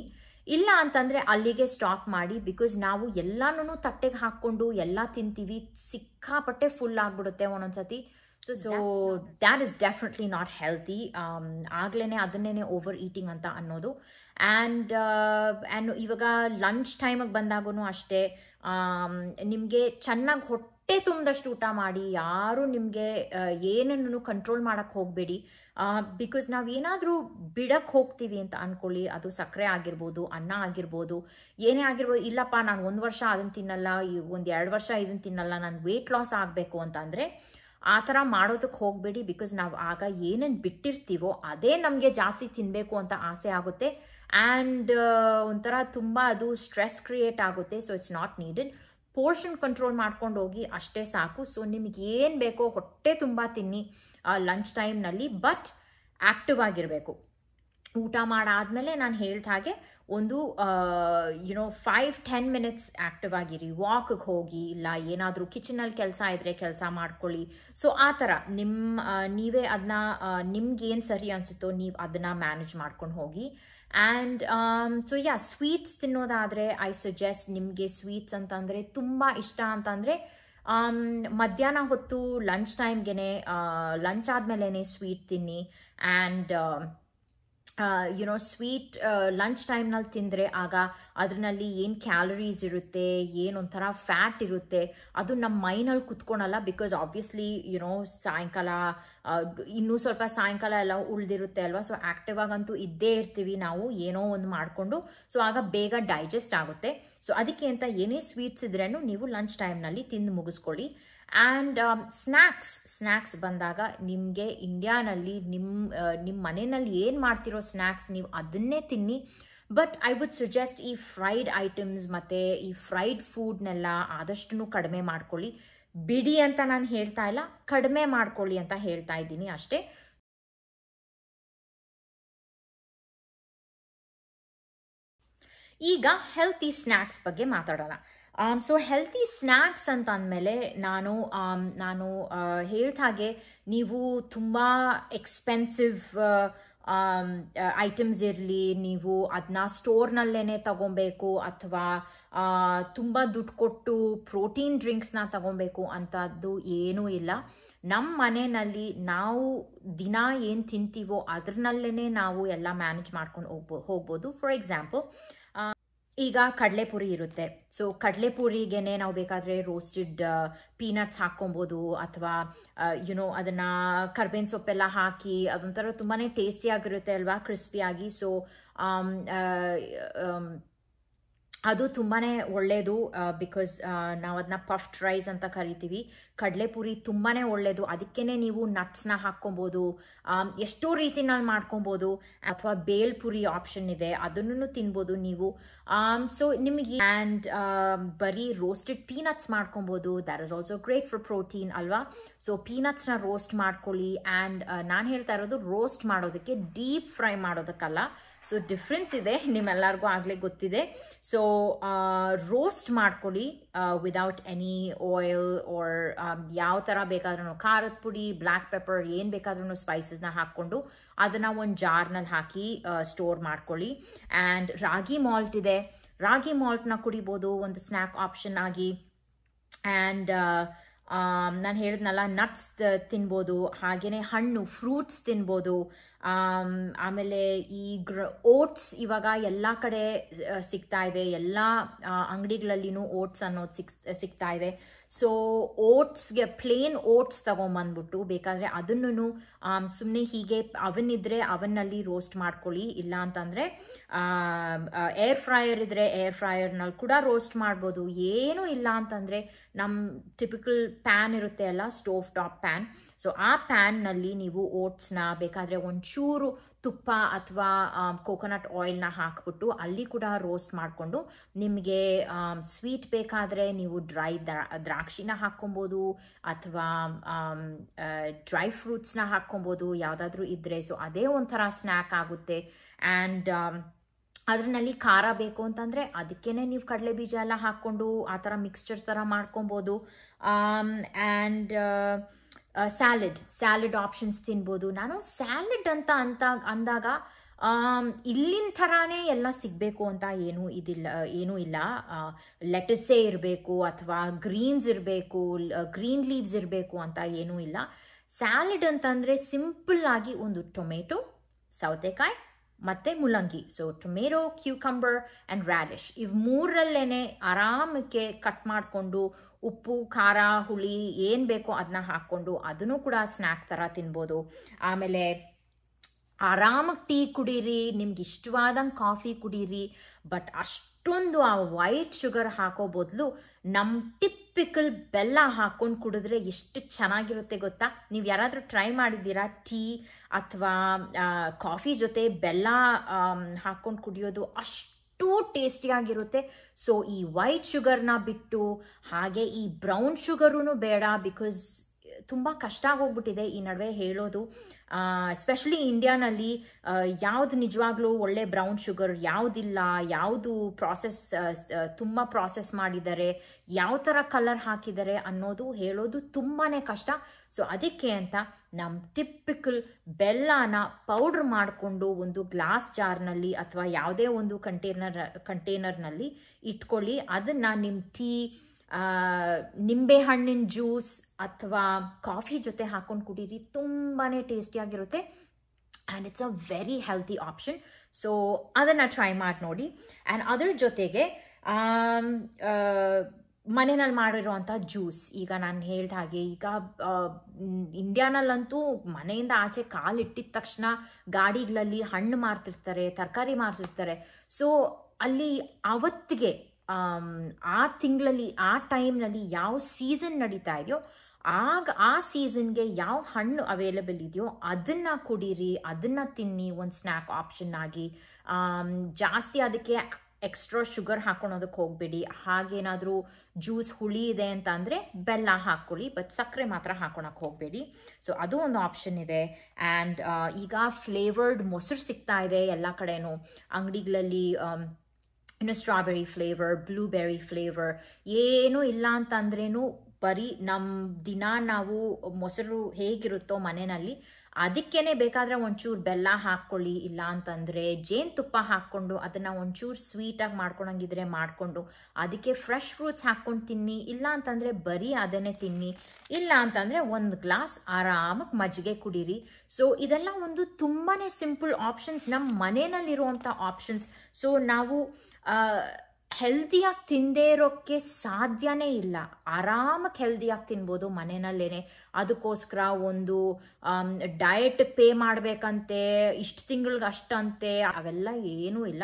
ಇಲ್ಲ ಅಂತಂದರೆ ಅಲ್ಲಿಗೆ ಸ್ಟಾಪ್ ಮಾಡಿ ಬಿಕಾಸ್ ನಾವು ಎಲ್ಲಾನು ತಟ್ಟೆಗೆ ಹಾಕ್ಕೊಂಡು ಎಲ್ಲ ತಿಂತೀವಿ ಸಿಕ್ಕಾಪಟ್ಟೆ ಫುಲ್ ಆಗಿಬಿಡುತ್ತೆ ಒಂದೊಂದ್ಸತಿ so so that is definitely not healthy ಆಗ್ಲೇ ಅದನ್ನೇ ಓವರ್ ಈಟಿಂಗ್ ಅಂತ ಅನ್ನೋದು ಆ್ಯಂಡ್ ಆ್ಯಂಡ್ uh, ಇವಾಗ ಲಂಚ್ ಟೈಮಿಗೆ ಬಂದಾಗೂ ಅಷ್ಟೇ ನಿಮಗೆ ಚೆನ್ನಾಗಿ ಹೊಟ್ಟೆ ತುಂಬದಷ್ಟು ಊಟ ಮಾಡಿ ಯಾರು ನಿಮಗೆ ಏನನ್ನು ಕಂಟ್ರೋಲ್ ಮಾಡೋಕ್ಕೆ ಹೋಗಬೇಡಿ ಬಿಕಾಸ್ ನಾವು ಏನಾದರೂ ಬಿಡಕ್ಕೆ ಹೋಗ್ತೀವಿ ಅಂತ ಅಂದ್ಕೊಳ್ಳಿ ಅದು ಸಕ್ಕರೆ ಆಗಿರ್ಬೋದು ಅನ್ನ ಆಗಿರ್ಬೋದು ಏನೇ ಆಗಿರ್ಬೋದು ಇಲ್ಲಪ್ಪ ನಾನು ಒಂದು ವರ್ಷ ಅದನ್ನು ತಿನ್ನಲ್ಲ ಒಂದು ಎರಡು ವರ್ಷ ಇದನ್ನು ತಿನ್ನಲ್ಲ ನಾನು ವೆಯ್ಟ್ ಲಾಸ್ ಆಗಬೇಕು ಅಂತ ಅಂದರೆ ಆ ಥರ ಮಾಡೋದಕ್ಕೆ ಹೋಗಬೇಡಿ ಬಿಕಾಸ್ ನಾವು ಆಗ ಏನೇನು ಬಿಟ್ಟಿರ್ತೀವೋ ಅದೇ ನಮಗೆ ಜಾಸ್ತಿ ತಿನ್ನಬೇಕು ಅಂತ ಆಸೆ ಆಗುತ್ತೆ ಆ್ಯಂಡ್ uh, ಒಂಥರ ತುಂಬ ಅದು ಸ್ಟ್ರೆಸ್ ಕ್ರಿಯೇಟ್ ಆಗುತ್ತೆ so it's not needed portion control ಮಾಡ್ಕೊಂಡು ಹೋಗಿ ಅಷ್ಟೇ ಸಾಕು ಸೊ ನಿಮಗೆ ಬೇಕೋ ಹೊಟ್ಟೆ ತುಂಬ ತಿನ್ನಿ ಲಂಚ್ ಟೈಮ್ನಲ್ಲಿ ಬಟ್ ಆ್ಯಕ್ಟಿವ್ ಆಗಿರಬೇಕು ಊಟ ಮಾಡಾದಮೇಲೆ ನಾನು ಹೇಳಿದ ಹಾಗೆ ಒಂದು you know five ten minutes active ಆಗಿರಿ ವಾಕಿಗೆ ಹೋಗಿ ಇಲ್ಲ ಏನಾದರೂ ಕಿಚನಲ್ಲಿ ಕೆಲಸ ಇದ್ದರೆ ಕೆಲಸ ಮಾಡ್ಕೊಳ್ಳಿ ಸೊ ಆ ಥರ ನಿಮ್ಮ ನೀವೇ ಅದನ್ನ ನಿಮ್ಗೇನು ಸರಿ ಅನಿಸುತ್ತೋ ನೀವು ಅದನ್ನ ಮ್ಯಾನೇಜ್ ಮಾಡ್ಕೊಂಡು ಹೋಗಿ and so um, yeah sweets ತಿನ್ನೋದಾದರೆ ಐ ಸಜೆಸ್ಟ್ ನಿಮಗೆ ಸ್ವೀಟ್ಸ್ ಅಂತಂದರೆ ತುಂಬ ಇಷ್ಟ ಅಂತಂದರೆ um, ಮಧ್ಯಾಹ್ನ ಹೊತ್ತು ಲಂಚ್ ಟೈಮ್ಗೆ ಲಂಚ್ ಆದಮೇಲೆ ಸ್ವೀಟ್ ತಿನ್ನಿ ಆ್ಯಂಡ್ ಯುನೋ ಸ್ವೀಟ್ ಲಂಚ್ ಟೈಮ್ನಲ್ಲಿ ತಿಂದರೆ ಆಗ ಅದರಲ್ಲಿ ಏನು ಕ್ಯಾಲರೀಸ್ ಇರುತ್ತೆ ಏನು ಫ್ಯಾಟ್ ಇರುತ್ತೆ ಅದು ನಮ್ಮ ಮೈನಲ್ಲಿ ಕುತ್ಕೊಳಲ್ಲ ಬಿಕಾಸ್ ಆಬ್ವಿಯಸ್ಲಿ ಯುನೋ ಸಾಯಂಕಾಲ ಇನ್ನೂ ಸ್ವಲ್ಪ ಸಾಯಂಕಾಲ ಎಲ್ಲ ಉಳಿದಿರುತ್ತೆ ಅಲ್ವಾ ಸೊ ಆ್ಯಕ್ಟಿವ್ ಆಗಂತೂ ಇದ್ದೇ ಇರ್ತೀವಿ ನಾವು ಏನೋ ಒಂದು ಮಾಡಿಕೊಂಡು ಸೊ ಆಗ ಬೇಗ ಡೈಜೆಸ್ಟ್ ಆಗುತ್ತೆ ಸೊ ಅದಕ್ಕೆ ಅಂತ ಏನೇ ಸ್ವೀಟ್ಸ್ ಇದ್ರೂ ನೀವು ಲಂಚ್ ಟೈಮ್ನಲ್ಲಿ ತಿಂದು ಮುಗಿಸ್ಕೊಳ್ಳಿ ಆ್ಯಂಡ್ ಸ್ನ್ಯಾಕ್ಸ್ ಸ್ನ್ಯಾಕ್ಸ್ ಬಂದಾಗ ನಿಮಗೆ ಇಂಡಿಯಾನಲ್ಲಿ ನಿಮ್ಮ ನಿಮ್ಮ ಮನೆಯಲ್ಲಿ ಏನು ಮಾಡ್ತಿರೋ ಸ್ನ್ಯಾಕ್ಸ್ ನೀವು ಅದನ್ನೇ ತಿನ್ನಿ ಬಟ್ ಐ ವುಡ್ ಸಜೆಸ್ಟ್ ಈ ಫ್ರೈಡ್ ಐಟಮ್ಸ್ ಮತ್ತು ಈ ಫ್ರೈಡ್ ಫುಡ್ನೆಲ್ಲ ಆದಷ್ಟು ಕಡಿಮೆ ಮಾಡ್ಕೊಳ್ಳಿ ಬಿಡಿ ಅಂತ ನಾನು ಹೇಳ್ತಾ ಇಲ್ಲ ಕಡಿಮೆ ಮಾಡ್ಕೊಳ್ಳಿ ಅಂತ ಹೇಳ್ತಾ ಇದ್ದೀನಿ ಅಷ್ಟೇ ಈಗ ಹೆಲ್ತಿ ಸ್ನ್ಯಾಕ್ಸ್ ಬಗ್ಗೆ ಮಾತಾಡೋಣ ಸೊ ಹೆಲ್ತಿ ಸ್ನ್ಯಾಕ್ಸ್ ಅಂತ ಅಂದಮೇಲೆ ನಾನು um, ನಾನು ಹೇಳಿದ ಹಾಗೆ ನೀವು ತುಂಬ ಎಕ್ಸ್ಪೆನ್ಸಿವ್ ಐಟಮ್ಸ್ ಇರಲಿ ನೀವು ಅದನ್ನ ಸ್ಟೋರ್ನಲ್ಲೇ ತಗೊಬೇಕು ಅಥವಾ ತುಂಬ ದುಡ್ಡು ಕೊಟ್ಟು ಪ್ರೋಟೀನ್ ಡ್ರಿಂಕ್ಸ್ನ ತಗೊಬೇಕು ಅಂಥದ್ದು ಏನೂ ಇಲ್ಲ ನಮ್ಮ ಮನೆಯಲ್ಲಿ ನಾವು ದಿನ ಏನು ತಿಂತೀವೋ ಅದ್ರನಲ್ಲೇ ನಾವು ಎಲ್ಲ ಮ್ಯಾನೇಜ್ ಮಾಡ್ಕೊಂಡು ಹೋಗ್ಬೋ ಹೋಗ್ಬೋದು ಫಾರ್ ಎಕ್ಸಾಂಪಲ್ ಈಗ ಕಡಲೆಪುರಿ ಇರುತ್ತೆ ಸೊ ಕಡಲೆಪುರಿಗೇನೆ ನಾವು ಬೇಕಾದರೆ ರೋಸ್ಟೆಡ್ ಪೀನಟ್ಸ್ uh, ಹಾಕ್ಕೊಬೋದು ಅಥವಾ ಯುನೋ uh, ಅದನ್ನು ಕರ್ಬೇವಿನ ಸೊಪ್ಪೆಲ್ಲ ಹಾಕಿ ಅದೊಂಥರ ತುಂಬಾ ಟೇಸ್ಟಿಯಾಗಿರುತ್ತೆ ಅಲ್ವಾ ಕ್ರಿಸ್ಪಿಯಾಗಿ ಸೊ um, uh, um, ಅದು ತುಂಬಾ ಒಳ್ಳೆಯದು ಬಿಕಾಸ್ ನಾವು ಅದನ್ನ ಪಫ್ಡ್ ರೈಸ್ ಅಂತ ಕರಿತೀವಿ ಕಡಲೆಪುರಿ ತುಂಬಾ ಒಳ್ಳೆಯದು ಅದಕ್ಕೇ ನೀವು ನಟ್ಸ್ನ ಹಾಕ್ಕೊಬೋದು ಎಷ್ಟೋ ರೀತಿನಲ್ಲಿ ಮಾಡ್ಕೊಬೋದು ಅಥವಾ ಬೇಲ್ಪುರಿ ಆಪ್ಷನ್ ಇದೆ ಅದನ್ನು ತಿನ್ಬೋದು ನೀವು ಸೊ ನಿಮಗೆ ಆ್ಯಂಡ್ ಬರೀ ರೋಸ್ಟೆಡ್ ಪೀನಟ್ಸ್ ಮಾಡ್ಕೊಬೋದು there is also great for protein ಅಲ್ವಾ ಸೊ ಪೀನಟ್ಸ್ನ ರೋಸ್ಟ್ ಮಾಡ್ಕೊಳ್ಳಿ ಆ್ಯಂಡ್ ನಾನು ಹೇಳ್ತಾ ಇರೋದು ರೋಸ್ಟ್ ಮಾಡೋದಕ್ಕೆ ಡೀಪ್ ಫ್ರೈ ಮಾಡೋದಕ್ಕಲ್ಲ ಸೊ ಡಿಫ್ರೆನ್ಸ್ ಇದೆ ನಿಮ್ಮೆಲ್ಲರಿಗೂ ಆಗಲೇ ಗೊತ್ತಿದೆ ಸೊ ರೋಸ್ಟ್ ಮಾಡ್ಕೊಳ್ಳಿ ವಿದೌಟ್ ಎನಿ ಆಯಿಲ್ ಓರ್ ಯಾವ ಥರ ಬೇಕಾದ್ರೂ ಖಾರದ ಪುಡಿ ಬ್ಲ್ಯಾಕ್ ಪೆಪ್ಪರ್ ಏನು ಬೇಕಾದ್ರೂ ಸ್ಪೈಸಸ್ನ ಹಾಕ್ಕೊಂಡು ಅದನ್ನು ಒಂದು ಜಾರ್ನಲ್ಲಿ ಹಾಕಿ ಸ್ಟೋರ್ ಮಾಡ್ಕೊಳ್ಳಿ ಆ್ಯಂಡ್ ರಾಗಿ ಮಾಲ್ಟ್ ಇದೆ ರಾಗಿ ಮಾಲ್ಟ್ನ ಕುಡಿಬೋದು ಒಂದು ಸ್ನ್ಯಾಕ್ ಆಪ್ಷನ್ ಆಗಿ ಆ್ಯಂಡ್ ನಾನು ಹೇಳಿದ್ನಲ್ಲ ನಟ್ಸ್ ತಿನ್ಬೋದು ಹಾಗೆಯೇ ಹಣ್ಣು ಫ್ರೂಟ್ಸ್ ತಿನ್ಬೋದು ಆಮೇಲೆ ಈ ಗ್ರ ಓಟ್ಸ್ ಇವಾಗ ಎಲ್ಲ ಕಡೆ ಸಿಗ್ತಾ ಇದೆ ಎಲ್ಲ ಅಂಗಡಿಗಳಲ್ಲಿನೂ ಓಟ್ಸ್ ಅನ್ನೋದು ಸಿಕ್ ಸಿಗ್ತಾ ಇದೆ ಸೊ ಓಟ್ಸ್ಗೆ ಪ್ಲೇನ್ ಓಟ್ಸ್ ತಗೊಂಬಂದ್ಬಿಟ್ಟು ಬೇಕಾದರೆ ಅದನ್ನು ಸುಮ್ಮನೆ ಹೀಗೆ ಅವನಿದ್ರೆ ಅವನ್ನಲ್ಲಿ ರೋಸ್ಟ್ ಮಾಡ್ಕೊಳ್ಳಿ ಇಲ್ಲ ಅಂತಂದರೆ ಏರ್ ಫ್ರೈಯರ್ ಇದ್ದರೆ ಏರ್ ಫ್ರೈಯರ್ನಲ್ಲಿ ಕೂಡ ರೋಸ್ಟ್ ಮಾಡ್ಬೋದು ಏನೂ ಇಲ್ಲ ಅಂತಂದರೆ ನಮ್ಮ ಟಿಪಿಕಲ್ ಪ್ಯಾನ್ ಇರುತ್ತೆ ಅಲ್ಲ ಸ್ಟೋವ್ ಟಾಪ್ ಪ್ಯಾನ್ ಸೊ ಆ ಪ್ಯಾನ್ನಲ್ಲಿ ನೀವು ಓಟ್ಸ್ನ ಬೇಕಾದರೆ ಒಂಚೂರು ತುಪ್ಪ ಅಥವಾ ಕೋಕೋನಟ್ ಆಯಿಲ್ನ ಹಾಕ್ಬಿಟ್ಟು ಅಲ್ಲಿ ಕೂಡ ರೋಸ್ಟ್ ಮಾಡಿಕೊಂಡು ನಿಮಗೆ ಸ್ವೀಟ್ ಬೇಕಾದರೆ ನೀವು ಡ್ರೈ ದ್ರಾಕ್ಷಿನ ಹಾಕ್ಕೊಬೋದು ಅಥವಾ ಡ್ರೈ ಫ್ರೂಟ್ಸ್ನ ಹಾಕ್ಕೊಬೋದು ಯಾವುದಾದ್ರೂ ಇದ್ದರೆ ಸೊ ಅದೇ ಒಂಥರ ಸ್ನ್ಯಾಕ್ ಆಗುತ್ತೆ ಆ್ಯಂಡ್ ಅದ್ರಲ್ಲಿ ಖಾರ ಬೇಕು ಅಂತಂದರೆ ಅದಕ್ಕೇ ನೀವು ಕಡಲೆ ಬೀಜ ಎಲ್ಲ ಹಾಕ್ಕೊಂಡು ಆ ಥರ ಮಿಕ್ಸ್ಚರ್ ಥರ ಮಾಡ್ಕೊಬೋದು ಆ್ಯಂಡ್ ಸ್ಯಾಲಡ್ ಸ್ಯಾಲಡ್ ಆಪ್ಷನ್ಸ್ ತಿನ್ಬೋದು ನಾನು ಸ್ಯಾಲಡ್ ಅಂತ ಅಂತ ಅಂದಾಗ ಇಲ್ಲಿನ ಥರಾನೇ ಎಲ್ಲ ಸಿಗಬೇಕು ಅಂತ ಏನೂ ಇದಿಲ್ಲ ಏನೂ ಇಲ್ಲ ಲೆಟಸ್ಸೇ ಇರಬೇಕು ಅಥವಾ ಗ್ರೀನ್ಸ್ ಇರಬೇಕು ಗ್ರೀನ್ ಲೀವ್ಸ್ ಇರಬೇಕು ಅಂತ ಏನೂ ಇಲ್ಲ ಸ್ಯಾಲಡ್ ಅಂತಂದರೆ ಸಿಂಪಲ್ ಆಗಿ ಒಂದು ಟೊಮೆಟೊ ಸೌತೆಕಾಯಿ ಮತ್ತು ಮುಲಂಗಿ so tomato cucumber and radish ಇವು ಮೂರಲ್ಲೇ ಆರಾಮಕ್ಕೆ ಕಟ್ ಮಾಡಿಕೊಂಡು ಉಪ್ಪು ಖಾರ ಹುಳಿ ಏನು ಬೇಕೋ ಅದನ್ನ ಹಾಕ್ಕೊಂಡು ಅದನ್ನು ಕೂಡ ಸ್ನ್ಯಾಕ್ ಥರ ತಿನ್ಬೋದು ಆಮೇಲೆ ಆರಾಮಾಗಿ ಟೀ ಕುಡೀರಿ ನಿಮ್ಗೆ ಇಷ್ಟವಾದಂಗೆ ಕಾಫಿ ಕುಡೀರಿ ಬಟ್ ಅಷ್ಟೊಂದು ಆ ವೈಟ್ ಶುಗರ್ ಹಾಕೋ ಬದಲು ನಮ್ಮ ಟಿಪ್ಪಿಕಲ್ ಬೆಲ್ಲ ಹಾಕ್ಕೊಂಡು ಕುಡಿದ್ರೆ ಎಷ್ಟು ಚೆನ್ನಾಗಿರುತ್ತೆ ಗೊತ್ತಾ ನೀವು ಯಾರಾದರೂ ಟ್ರೈ ಮಾಡಿದ್ದೀರಾ ಟೀ ಅಥವಾ ಕಾಫಿ ಜೊತೆ ಬೆಲ್ಲ ಹಾಕ್ಕೊಂಡು ಕುಡಿಯೋದು ಅಷ್ಟು ಅಷ್ಟು ಟೇಸ್ಟಿಯಾಗಿರುತ್ತೆ ಸೊ ಈ ವೈಟ್ ಶುಗರ್ನ ಬಿಟ್ಟು ಹಾಗೆ ಈ ಬ್ರೌನ್ ಶುಗರೂ ಬೇಡ ಬಿಕಾಸ್ ತುಂಬ ಕಷ್ಟ ಆಗೋಗ್ಬಿಟ್ಟಿದೆ ಈ ನಡುವೆ ಹೇಳೋದು ಎಸ್ಪೆಷಲಿ ಇಂಡಿಯಾನಲ್ಲಿ ಯಾವ್ದು ನಿಜವಾಗ್ಲೂ ಒಳ್ಳೆ ಬ್ರೌನ್ ಶುಗರ್ ಯಾವುದಿಲ್ಲ ಯಾವುದು ಪ್ರಾಸೆಸ್ ತುಂಬ ಪ್ರಾಸೆಸ್ ಮಾಡಿದ್ದಾರೆ ಯಾವ ಥರ ಕಲರ್ ಹಾಕಿದ್ದಾರೆ ಅನ್ನೋದು ಹೇಳೋದು ತುಂಬಾ ಕಷ್ಟ ಸೊ ಅದಕ್ಕೆ ಅಂತ ನಮ್ಮ ಟಿಪ್ಪಿಕಲ್ ಬೆಲ್ಲನ ಪೌಡ್ರ್ ಮಾಡಿಕೊಂಡು ಒಂದು ಗ್ಲಾಸ್ ಜಾರ್ನಲ್ಲಿ ಅಥವಾ ಯಾವುದೇ ಒಂದು ಕಂಟೇನರ್ ಕಂಟೇನರ್ನಲ್ಲಿ ಇಟ್ಕೊಳ್ಳಿ ಅದನ್ನು ನಿಮ್ಮ ಟೀ ನಿಂಬೆ ಹಣ್ಣಿನ ಜ್ಯೂಸ್ ಅಥವಾ ಕಾಫಿ ಜೊತೆ ಹಾಕೊಂಡು ಕುಡೀರಿ ತುಂಬಾ ಟೇಸ್ಟಿಯಾಗಿರುತ್ತೆ and it's a very healthy option so ಅದನ್ನು ಟ್ರೈ ಮಾಡಿ ನೋಡಿ ಆ್ಯಂಡ್ ಅದ್ರ ಜೊತೆಗೆ ಮನೆಯಲ್ಲಿ ಮಾಡಿರುವಂಥ ಜ್ಯೂಸ್ ಈಗ ನಾನು ಹೇಳ್ದ ಹಾಗೆ ಈಗ ಇಂಡಿಯಾನಲ್ಲಂತೂ ಮನೆಯಿಂದ ಆಚೆ ಕಾಲಿಟ್ಟಿದ ತಕ್ಷಣ ಗಾಡಿಗಳಲ್ಲಿ ಹಣ್ಣು ಮಾರ್ತಿರ್ತಾರೆ ತರಕಾರಿ ಮಾರ್ತಿರ್ತಾರೆ ಸೊ ಅಲ್ಲಿ ಅವತ್ತಿಗೆ ಆ ತಿಂಗಳಲ್ಲಿ ಆ ಟೈಮ್ನಲ್ಲಿ ಯಾವ ಸೀಸನ್ ನಡೀತಾ ಇದೆಯೋ ಆಗ ಆ ಸೀಸನ್ಗೆ ಯಾವ ಹಣ್ಣು ಅವೈಲಬಲ್ ಇದೆಯೋ ಅದನ್ನು ಕುಡೀರಿ ಅದನ್ನು ತಿನ್ನಿ ಒಂದು ಸ್ನ್ಯಾಕ್ ಆಪ್ಷನ್ ಆಗಿ ಜಾಸ್ತಿ ಅದಕ್ಕೆ ಎಕ್ಸ್ಟ್ರಾ ಶುಗರ್ ಹಾಕೊಳೋದಕ್ಕೆ ಹೋಗಬೇಡಿ ಹಾಗೇನಾದರೂ ಜ್ಯೂಸ್ ಹುಳಿ ಇದೆ ಅಂತ ಅಂದರೆ ಬೆಲ್ಲ ಹಾಕ್ಕೊಳ್ಳಿ ಬಟ್ ಸಕ್ಕರೆ ಮಾತ್ರ ಹಾಕೊಳಕ್ಕೆ ಹೋಗಬೇಡಿ ಸೊ ಅದು ಒಂದು ಆಪ್ಷನ್ ಇದೆ ಆ್ಯಂಡ್ ಈಗ ಫ್ಲೇವರ್ಡ್ ಮೊಸರು ಸಿಗ್ತಾ ಇದೆ ಎಲ್ಲ ಕಡೆಯೂ ಅಂಗಡಿಗಳಲ್ಲಿ ಇನ್ನು ಸ್ಟ್ರಾಬೆರಿ ಫ್ಲೇವರ್ ಬ್ಲೂಬೆರಿ ಫ್ಲೇವರ್ ಏನೂ ಇಲ್ಲ ಅಂತಂದ್ರೇನು ಬರೀ ನಮ್ಮ ದಿನ ನಾವು ಮೊಸರು ಹೇಗಿರುತ್ತೋ ಮನೆಯಲ್ಲಿ ಅದಕ್ಕೇನೆ ಬೇಕಾದರೆ ಒಂಚೂರು ಬೆಲ್ಲ ಹಾಕ್ಕೊಳ್ಳಿ ಇಲ್ಲ ಅಂತಂದರೆ ಜೇನುತುಪ್ಪ ಹಾಕ್ಕೊಂಡು ಅದನ್ನು ಒಂಚೂರು ಸ್ವೀಟಾಗಿ ಮಾಡ್ಕೊಳಂಗಿದ್ರೆ ಮಾಡಿಕೊಂಡು ಅದಕ್ಕೆ ಫ್ರೆಶ್ ಫ್ರೂಟ್ಸ್ ಹಾಕ್ಕೊಂಡು ತಿನ್ನಿ ಇಲ್ಲ ಅಂತಂದರೆ ಬರೀ ಅದನ್ನೇ ತಿನ್ನಿ ಇಲ್ಲ ಅಂತಂದರೆ ಒಂದು ಗ್ಲಾಸ್ ಆರಾಮಕ್ಕೆ ಮಜ್ಜಿಗೆ ಕುಡೀರಿ ಸೊ ಇದೆಲ್ಲ ಒಂದು ತುಂಬಾ ಸಿಂಪಲ್ ಆಪ್ಷನ್ಸ್ ನಮ್ಮ ಮನೆಯಲ್ಲಿರುವಂಥ ಆಪ್ಷನ್ಸ್ ಸೊ ನಾವು ಹೆಲ್ದಿಯಾಗಿ ತಿಂದೇ ಇರೋಕ್ಕೆ ಸಾಧ್ಯನೇ ಇಲ್ಲ ಆರಾಮಕ್ಕೆ ಹೆಲ್ದಿಯಾಗಿ ತಿನ್ಬೋದು ಮನೆಯಲ್ಲೇನೆ ಅದಕ್ಕೋಸ್ಕರ ಒಂದು ಡಯಟ್ ಪೇ ಮಾಡಬೇಕಂತೆ ಇಷ್ಟು ತಿಂಗಳಿಗೆ ಅಷ್ಟಂತೆ ಅವೆಲ್ಲ ಏನೂ ಇಲ್ಲ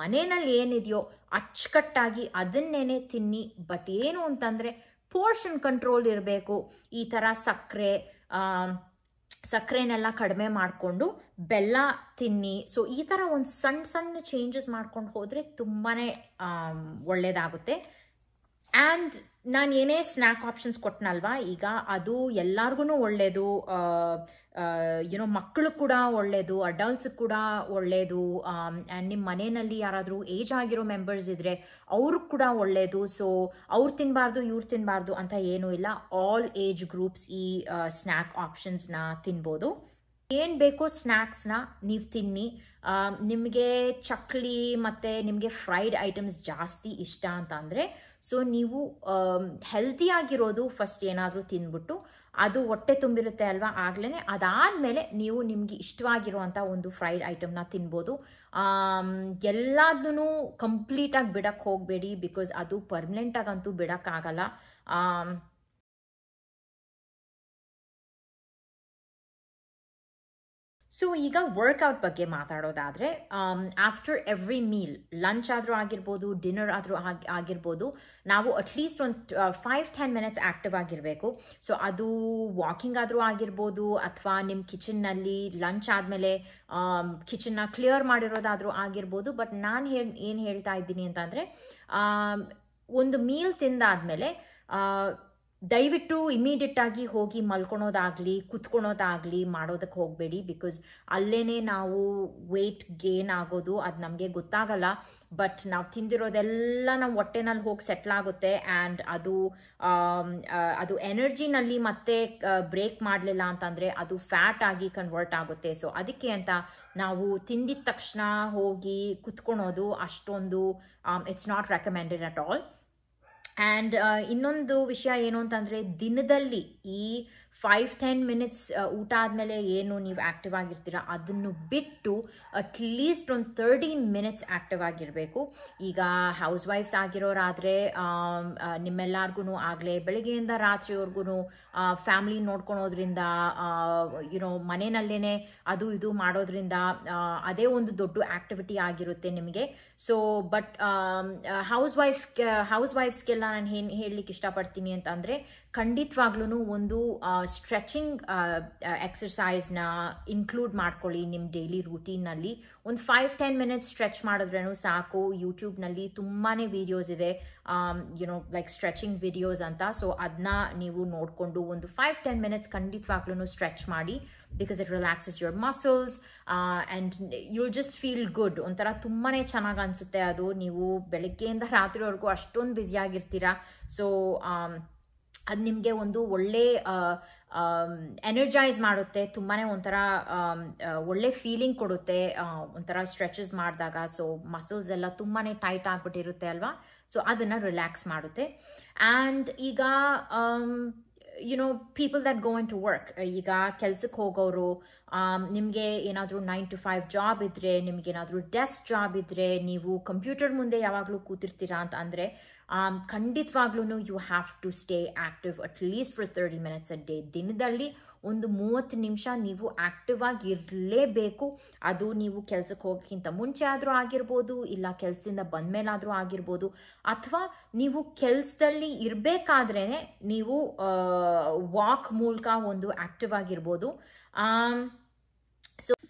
ಮನೆಯಲ್ಲಿ ಏನಿದೆಯೋ ಅಚ್ಚುಕಟ್ಟಾಗಿ ಅದನ್ನೇನೆ ತಿನ್ನಿ ಬಟ್ ಏನು ಅಂತಂದರೆ ಪೋರ್ಷನ್ ಕಂಟ್ರೋಲ್ ಇರಬೇಕು ಈ ಥರ ಸಕ್ಕರೆ ಸಕ್ಕರೆನೆಲ್ಲ ಕಡಿಮೆ ಮಾಡಿಕೊಂಡು ಬೆಲ್ಲ ತಿನ್ನಿ ಸೊ ಈ ಥರ ಒಂದು ಸಣ್ಣ ಸಣ್ಣ ಚೇಂಜಸ್ ಮಾಡ್ಕೊಂಡು ಹೋದರೆ ತುಂಬಾ ಒಳ್ಳೆಯದಾಗುತ್ತೆ ಆ್ಯಂಡ್ ನಾನು ಏನೇ ಸ್ನ್ಯಾಕ್ ಆಪ್ಷನ್ಸ್ ಕೊಟ್ಟನಲ್ವಾ ಈಗ ಅದು ಎಲ್ಲರಿಗೂ ಒಳ್ಳೆಯದು ಯುನೋ ಮಕ್ಕಳು ಕೂಡ ಒಳ್ಳೆಯದು ಅಡಲ್ಟ್ಸ್ ಕೂಡ ಒಳ್ಳೆಯದು ಆ್ಯಂಡ್ ನಿಮ್ಮ ಮನೆಯಲ್ಲಿ ಯಾರಾದರೂ ಏಜ್ ಆಗಿರೋ ಮೆಂಬರ್ಸ್ ಇದ್ದರೆ ಅವ್ರಿಗೆ ಕೂಡ ಒಳ್ಳೆಯದು ಸೊ ಅವ್ರು ತಿನ್ನಬಾರ್ದು ಇವ್ರು ತಿನ್ನಬಾರ್ದು ಅಂತ ಏನೂ ಇಲ್ಲ ಆಲ್ ಏಜ್ ಗ್ರೂಪ್ಸ್ ಈ ಸ್ನ್ಯಾಕ್ ಆಪ್ಷನ್ಸ್ನ ತಿನ್ಬೋದು ಏನು ಬೇಕೋ ಸ್ನ್ಯಾಕ್ಸ್ನ ನೀವು ತಿನ್ನಿ ನಿಮಗೆ ಚಕ್ಲಿ ಮತ್ತು ನಿಮಗೆ ಫ್ರೈಡ್ ಐಟಮ್ಸ್ ಜಾಸ್ತಿ ಇಷ್ಟ ಅಂತ ಅಂದರೆ ಸೊ ನೀವು ಹೆಲ್ತಿಯಾಗಿರೋದು ಫಸ್ಟ್ ಏನಾದರೂ ತಿಂದ್ಬಿಟ್ಟು ಅದು ಹೊಟ್ಟೆ ತುಂಬಿರುತ್ತೆ ಅಲ್ವಾ ಆಗಲೇ ಅದಾದಮೇಲೆ ನೀವು ನಿಮಗೆ ಇಷ್ಟವಾಗಿರುವಂಥ ಒಂದು ಫ್ರೈಡ್ ಐಟಮ್ನ ತಿನ್ಬೋದು ಎಲ್ಲದನ್ನೂ ಕಂಪ್ಲೀಟಾಗಿ ಬಿಡೋಕ್ಕೆ ಹೋಗಬೇಡಿ ಬಿಕಾಸ್ ಅದು ಪರ್ಮನೆಂಟಾಗಂತೂ ಬಿಡೋಕ್ಕಾಗಲ್ಲ ಸೊ ಈಗ ವರ್ಕೌಟ್ ಬಗ್ಗೆ ಮಾತಾಡೋದಾದರೆ ಆಫ್ಟರ್ ಎವ್ರಿ ಮೀಲ್ ಲಂಚ್ ಆದರೂ ಆಗಿರ್ಬೋದು ಡಿನ್ನರ್ ಆದರೂ ಆಗಿ ಆಗಿರ್ಬೋದು ನಾವು ಅಟ್ಲೀಸ್ಟ್ ಒಂದು ಫೈವ್ ಟೆನ್ ಮಿನಿಟ್ಸ್ ಆ್ಯಕ್ಟಿವ್ ಆಗಿರಬೇಕು ಸೊ ಅದು ವಾಕಿಂಗ್ ಆದರೂ ಆಗಿರ್ಬೋದು ಅಥವಾ ನಿಮ್ಮ ಕಿಚನ್ನಲ್ಲಿ ಲಂಚ್ ಆದಮೇಲೆ ಕಿಚನ್ನ um, ಕ್ಲಿಯರ್ ಮಾಡಿರೋದಾದರೂ ಆಗಿರ್ಬೋದು ಬಟ್ ನಾನು ಹೇಳಿ ಏನು ಹೇಳ್ತಾ ಇದ್ದೀನಿ ಅಂತಂದರೆ um, ಒಂದು ಮೀಲ್ ತಿಂದಾದಮೇಲೆ uh, ದಯವಿಟ್ಟು ಇಮಿಡಿಯೇಟ್ ಆಗಿ ಹೋಗಿ ಮಲ್ಕೊಳೋದಾಗ್ಲಿ ಕುತ್ಕೊಳೋದಾಗಲಿ ಮಾಡೋದಕ್ಕೆ ಹೋಗಬೇಡಿ ಬಿಕಾಸ್ ಅಲ್ಲೇ ನಾವು ವೆಯ್ಟ್ ಗೇನ್ ಆಗೋದು ಅದು ನಮಗೆ ಗೊತ್ತಾಗಲ್ಲ ಬಟ್ ನಾವು ತಿಂದಿರೋದೆಲ್ಲ ನಮ್ಮ ಹೊಟ್ಟೆನಲ್ಲಿ ಹೋಗಿ ಸೆಟ್ಲ್ ಆಗುತ್ತೆ ಆ್ಯಂಡ್ ಅದು ಅದು ಎನರ್ಜಿನಲ್ಲಿ ಮತ್ತೆ ಬ್ರೇಕ್ ಮಾಡಲಿಲ್ಲ ಅಂತಂದರೆ ಅದು ಫ್ಯಾಟ್ ಆಗಿ ಕನ್ವರ್ಟ್ ಆಗುತ್ತೆ ಸೊ ಅದಕ್ಕೆ ಅಂತ ನಾವು ತಿಂದಿದ ತಕ್ಷಣ ಹೋಗಿ ಕುತ್ಕೊಳೋದು ಅಷ್ಟೊಂದು it's not recommended at all and uh, ಇನ್ನೊಂದು ವಿಷಯ ಏನು ಅಂತಂದರೆ ದಿನದಲ್ಲಿ ಈ ಫೈವ್ ಟೆನ್ ಮಿನಿಟ್ಸ್ ಊಟ ಆದಮೇಲೆ ಏನು ನೀವು ಆ್ಯಕ್ಟಿವ್ ಆಗಿರ್ತೀರ ಅದನ್ನು ಬಿಟ್ಟು ಅಟ್ಲೀಸ್ಟ್ ಒಂದು ತರ್ಟೀನ್ ಮಿನಿಟ್ಸ್ ಆ್ಯಕ್ಟಿವ್ ಆಗಿರಬೇಕು ಈಗ ಹೌಸ್ ವೈಫ್ಸ್ ಆಗಿರೋರಾದರೆ ನಿಮ್ಮೆಲ್ಲರಿಗೂ ಆಗಲೇ ಬೆಳಗ್ಗೆಯಿಂದ ರಾತ್ರಿವರೆಗೂ ಫ್ಯಾಮ್ಲಿ ನೋಡ್ಕೊಳೋದ್ರಿಂದ ಯುನೋ ಮನೆಯಲ್ಲೇ ಅದು ಇದು ಮಾಡೋದ್ರಿಂದ ಅದೇ ಒಂದು ದೊಡ್ಡ ಆ್ಯಕ್ಟಿವಿಟಿ ಆಗಿರುತ್ತೆ ನಿಮಗೆ so but house wife house ವೈಫ್ಸ್ಗೆಲ್ಲ ನಾನು ಏನು ಹೇಳಲಿಕ್ಕೆ ಇಷ್ಟಪಡ್ತೀನಿ ಅಂತಂದರೆ ಖಂಡಿತವಾಗ್ಲೂ ಒಂದು ಸ್ಟ್ರೆಚಿಂಗ್ ಎಕ್ಸಸೈಸ್ನ ಇನ್ಕ್ಲೂಡ್ ಮಾಡ್ಕೊಳ್ಳಿ ನಿಮ್ಮ ಡೈಲಿ ರೂಟೀನ್ನಲ್ಲಿ ಒಂದು ಫೈವ್ ಟೆನ್ ಮಿನಿಟ್ಸ್ ಸ್ಟ್ರೆಚ್ ಮಾಡಿದ್ರೂ ಸಾಕು ಯೂಟ್ಯೂಬ್ನಲ್ಲಿ ತುಂಬಾ ವೀಡಿಯೋಸ್ ಇದೆ ಯುನೋ ಲೈಕ್ ಸ್ಟ್ರೆಚಿಂಗ್ ವಿಡಿಯೋಸ್ ಅಂತ ಸೊ ಅದನ್ನ ನೀವು ನೋಡಿಕೊಂಡು ಒಂದು ಫೈವ್ ಟೆನ್ ಮಿನಿಟ್ಸ್ ಖಂಡಿತವಾಗ್ಲೂ ಸ್ಟ್ರೆಚ್ ಮಾಡಿ because it relaxes your muscles and you just feel good ಒಂಥರ ತುಂಬಾ ಚೆನ್ನಾಗಿ ಅನಿಸುತ್ತೆ ಅದು ನೀವು ಬೆಳಗ್ಗೆಯಿಂದ ರಾತ್ರಿವರೆಗೂ ಅಷ್ಟೊಂದು ಬ್ಯುಸಿಯಾಗಿರ್ತೀರ ಸೊ ಅದು ನಿಮಗೆ ಒಂದು ಒಳ್ಳೆ ಎನರ್ಜೈಸ್ ಮಾಡುತ್ತೆ ತುಂಬಾ ಒಂಥರ ಒಳ್ಳೆ ಫೀಲಿಂಗ್ ಕೊಡುತ್ತೆ ಒಂಥರ ಸ್ಟ್ರೆಚಸ್ ಮಾಡಿದಾಗ ಸೊ ಮಸಲ್ಸ್ ಎಲ್ಲ ತುಂಬಾ ಟೈಟ್ ಆಗಿಬಿಟ್ಟಿರುತ್ತೆ ಅಲ್ವಾ ಸೊ ಅದನ್ನು ರಿಲ್ಯಾಕ್ಸ್ ಮಾಡುತ್ತೆ ಆ್ಯಂಡ್ ಈಗ no people that go into work ಈಗ ಕೆಲ್ಸಕ್ಕೆ ಹೋಗೋರು ನಿಮಗೆ ಏನಾದರೂ ನೈನ್ ಟು ಫೈವ್ ಜಾಬ್ ಇದ್ದರೆ ನಿಮಗೇನಾದರೂ ಡೆಸ್ಕ್ ಜಾಬ್ ಇದ್ದರೆ ನೀವು ಕಂಪ್ಯೂಟರ್ ಮುಂದೆ ಯಾವಾಗಲೂ ಕೂತಿರ್ತೀರಾ ಅಂತ ಅಂದರೆ ಖಂಡಿತವಾಗ್ಲೂ you have to stay active at least for thirty minutes a day ದಿನದಲ್ಲಿ ಒಂದು ಮೂವತ್ತು ನಿಮಿಷ ನೀವು ಆ್ಯಕ್ಟಿವ್ ಆಗಿ ಇರಲೇಬೇಕು ಅದು ನೀವು ಕೆಲಸಕ್ಕೆ ಹೋಗೋಕ್ಕಿಂತ ಮುಂಚೆ ಆದರೂ ಆಗಿರ್ಬೋದು ಇಲ್ಲ ಕೆಲಸದಿಂದ ಬಂದ ಮೇಲಾದರೂ ಆಗಿರ್ಬೋದು ಅಥವಾ ನೀವು ಕೆಲಸದಲ್ಲಿ ಇರಬೇಕಾದ್ರೇ ನೀವು ವಾಕ್ ಮೂಲಕ ಒಂದು ಆ್ಯಕ್ಟಿವ್ ಆಗಿರ್ಬೋದು ಸೊ um,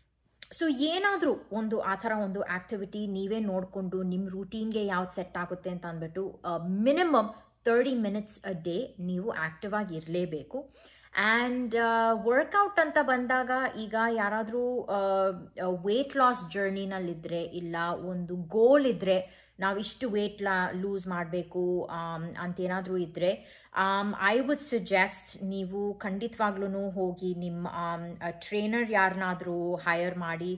ಸೊ ಏನಾದರೂ ಒಂದು ಆ ಥರ ಒಂದು ಆ್ಯಕ್ಟಿವಿಟಿ ನೀವೇ ನೋಡಿಕೊಂಡು ನಿಮ್ಮ ರೂಟೀನ್ಗೆ ಯಾವ್ದು ಸೆಟ್ ಆಗುತ್ತೆ ಅಂತ ಅಂದ್ಬಿಟ್ಟು minimum thirty minutes a day ನೀವು ಆ್ಯಕ್ಟಿವ್ ಆಗಿ ಇರಲೇಬೇಕು ಆ್ಯಂಡ್ ವರ್ಕೌಟ್ ಅಂತ ಬಂದಾಗ ಈಗ ಯಾರಾದರೂ ವೆಯ್ಟ್ ಲಾಸ್ ಜರ್ನಿನಲ್ಲಿದ್ದರೆ ಇಲ್ಲ ಒಂದು ಗೋಲ್ ಇದ್ದರೆ ನಾವು ಇಷ್ಟು ವೇಟ್ ಲಾ ಲೂಸ್ ಮಾಡಬೇಕು ಅಂತೇನಾದರೂ ಇದ್ದರೆ ಐ ವುಡ್ ಸಜೆಸ್ಟ್ ನೀವು ಖಂಡಿತವಾಗ್ಲೂ ಹೋಗಿ ನಿಮ್ಮ ಟ್ರೈನರ್ ಯಾರನ್ನಾದರೂ ಹೈಯರ್ ಮಾಡಿ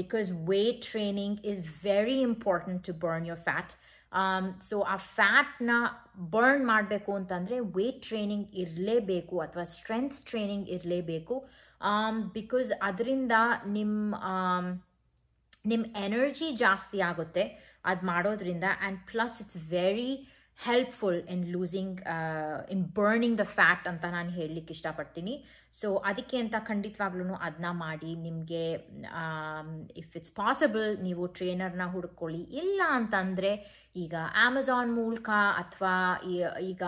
because weight training is very important to burn your fat so ಆ ಫ್ಯಾಟ್ನ ಬರ್ನ್ ಮಾಡಬೇಕು ಅಂತಂದರೆ ವೇಟ್ ಟ್ರೈನಿಂಗ್ ಇರಲೇಬೇಕು ಅಥವಾ ಸ್ಟ್ರೆಂತ್ ಟ್ರೈನಿಂಗ್ ಇರಲೇಬೇಕು ಬಿಕಾಸ್ ಅದರಿಂದ ನಿಮ್ಮ ನಿಮ್ಮ ಎನರ್ಜಿ ಜಾಸ್ತಿ ಆಗುತ್ತೆ ಅದು ಮಾಡೋದ್ರಿಂದ and plus it's very helpful in losing in burning the fat ಅಂತ ನಾನು ಹೇಳಲಿಕ್ಕೆ ಇಷ್ಟಪಡ್ತೀನಿ ಸೊ ಅದಕ್ಕೆ ಅಂತ ಖಂಡಿತವಾಗ್ಲೂ ಅದನ್ನ ಮಾಡಿ ನಿಮಗೆ ಇಫ್ ಇಟ್ಸ್ ಪಾಸಿಬಲ್ ನೀವು ಟ್ರೈನರ್ನ ಹುಡ್ಕೊಳ್ಳಿ ಇಲ್ಲ ಅಂತಂದರೆ ಈಗ ಆಮೆಝಾನ್ ಮೂಲಕ ಅಥವಾ ಈಗ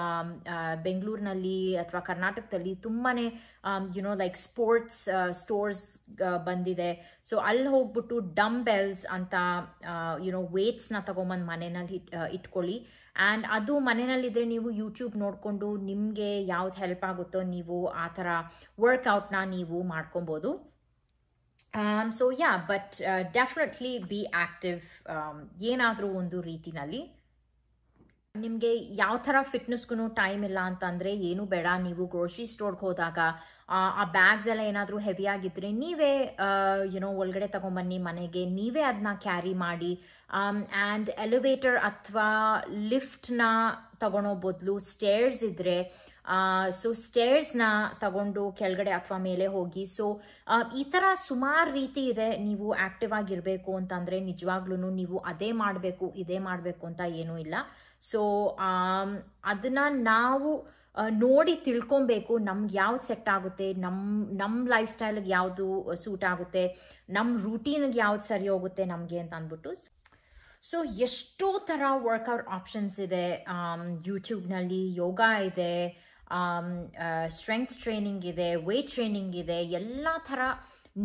ಬೆಂಗಳೂರಿನಲ್ಲಿ ಅಥವಾ ಕರ್ನಾಟಕದಲ್ಲಿ ತುಂಬಾ ಯುನೋ ಲೈಕ್ ಸ್ಪೋರ್ಟ್ಸ್ ಸ್ಟೋರ್ಸ್ ಬಂದಿದೆ ಸೊ ಅಲ್ಲಿ ಹೋಗ್ಬಿಟ್ಟು ಡಂಬೆಲ್ಸ್ ಅಂತ ಯುನೋ ವೇಟ್ಸ್ನ ತಗೊಂಬಂದು ಮನೆಯಲ್ಲಿ ಇಟ್ ಇಟ್ಕೊಳ್ಳಿ ಆ್ಯಂಡ್ ಅದು ಮನೆಯಲ್ಲಿದ್ದರೆ ನೀವು ಯೂಟ್ಯೂಬ್ ನೋಡಿಕೊಂಡು ನಿಮಗೆ ಯಾವ್ದು ಹೆಲ್ಪ್ ಆಗುತ್ತೋ ನೀವು ಆ ಥರ ವರ್ಕೌಟ್ನ ನೀವು ಮಾಡ್ಕೊಬೋದು so yeah but definitely be active ಏನಾದರೂ ಒಂದು ರೀತಿನಲ್ಲಿ ನಿಮಗೆ ಯಾವ ಥರ ಫಿಟ್ನೆಸ್ಗೂ ಟೈಮ್ ಇಲ್ಲ ಅಂತಂದರೆ ಏನು ಬೇಡ ನೀವು ಗ್ರೋಸರಿ ಸ್ಟೋರ್ಗೆ ಹೋದಾಗ ಆ ಬ್ಯಾಗ್ಸ್ ಎಲ್ಲ ಏನಾದರೂ ಹೆವಿಯಾಗಿದ್ದರೆ ನೀವೇ ಯುನೋ uh, ಒಳಗಡೆ ತಗೊಂಬನ್ನಿ ಮನೆಗೆ ನೀವೇ ಅದನ್ನ ಕ್ಯಾರಿ ಮಾಡಿ ಆ್ಯಂಡ್ ಎಲಿವೇಟರ್ ಅಥವಾ ಲಿಫ್ಟ್ನ ತಗೊಳೋ ಬದಲು ಸ್ಟೇರ್ಸ್ ಇದ್ದರೆ ಸೊ ಸ್ಟೇರ್ಸ್ನ ತಗೊಂಡು ಕೆಳಗಡೆ ಅಥವಾ ಮೇಲೆ ಹೋಗಿ ಸೊ ಈ ಥರ ಸುಮಾರು ರೀತಿ ಇದೆ ನೀವು ಆ್ಯಕ್ಟಿವ್ ಆಗಿರಬೇಕು ಅಂತಂದರೆ ನಿಜವಾಗ್ಲೂ ನೀವು ಅದೇ ಮಾಡಬೇಕು ಇದೇ ಮಾಡಬೇಕು ಅಂತ ಏನೂ ಇಲ್ಲ ಸೊ ಅದನ್ನ ನಾವು ನೋಡಿ ತಿಳ್ಕೊಬೇಕು ನಮ್ಗೆ ಯಾವ್ದು ಸೆಟ್ ಆಗುತ್ತೆ ನಮ್ಮ ನಮ್ಮ ಲೈಫ್ ಸ್ಟೈಲ್ಗೆ ಯಾವುದು ಸೂಟ್ ಆಗುತ್ತೆ ನಮ್ಮ ರೂಟೀನ್ಗೆ ಯಾವ್ದು ಸರಿ ಹೋಗುತ್ತೆ ನಮಗೆ ಅಂತ ಅಂದ್ಬಿಟ್ಟು ಸೊ ಎಷ್ಟೋ ಥರ ವರ್ಕೌಟ್ ಆಪ್ಷನ್ಸ್ ಇದೆ ಯೂಟ್ಯೂಬ್ನಲ್ಲಿ ಯೋಗ ಇದೆ ಸ್ಟ್ರೆಂತ್ ಟ್ರೈನಿಂಗ್ ಇದೆ ವೆಯ್ಟ್ ಟ್ರೈನಿಂಗ್ ಇದೆ ಎಲ್ಲ ಥರ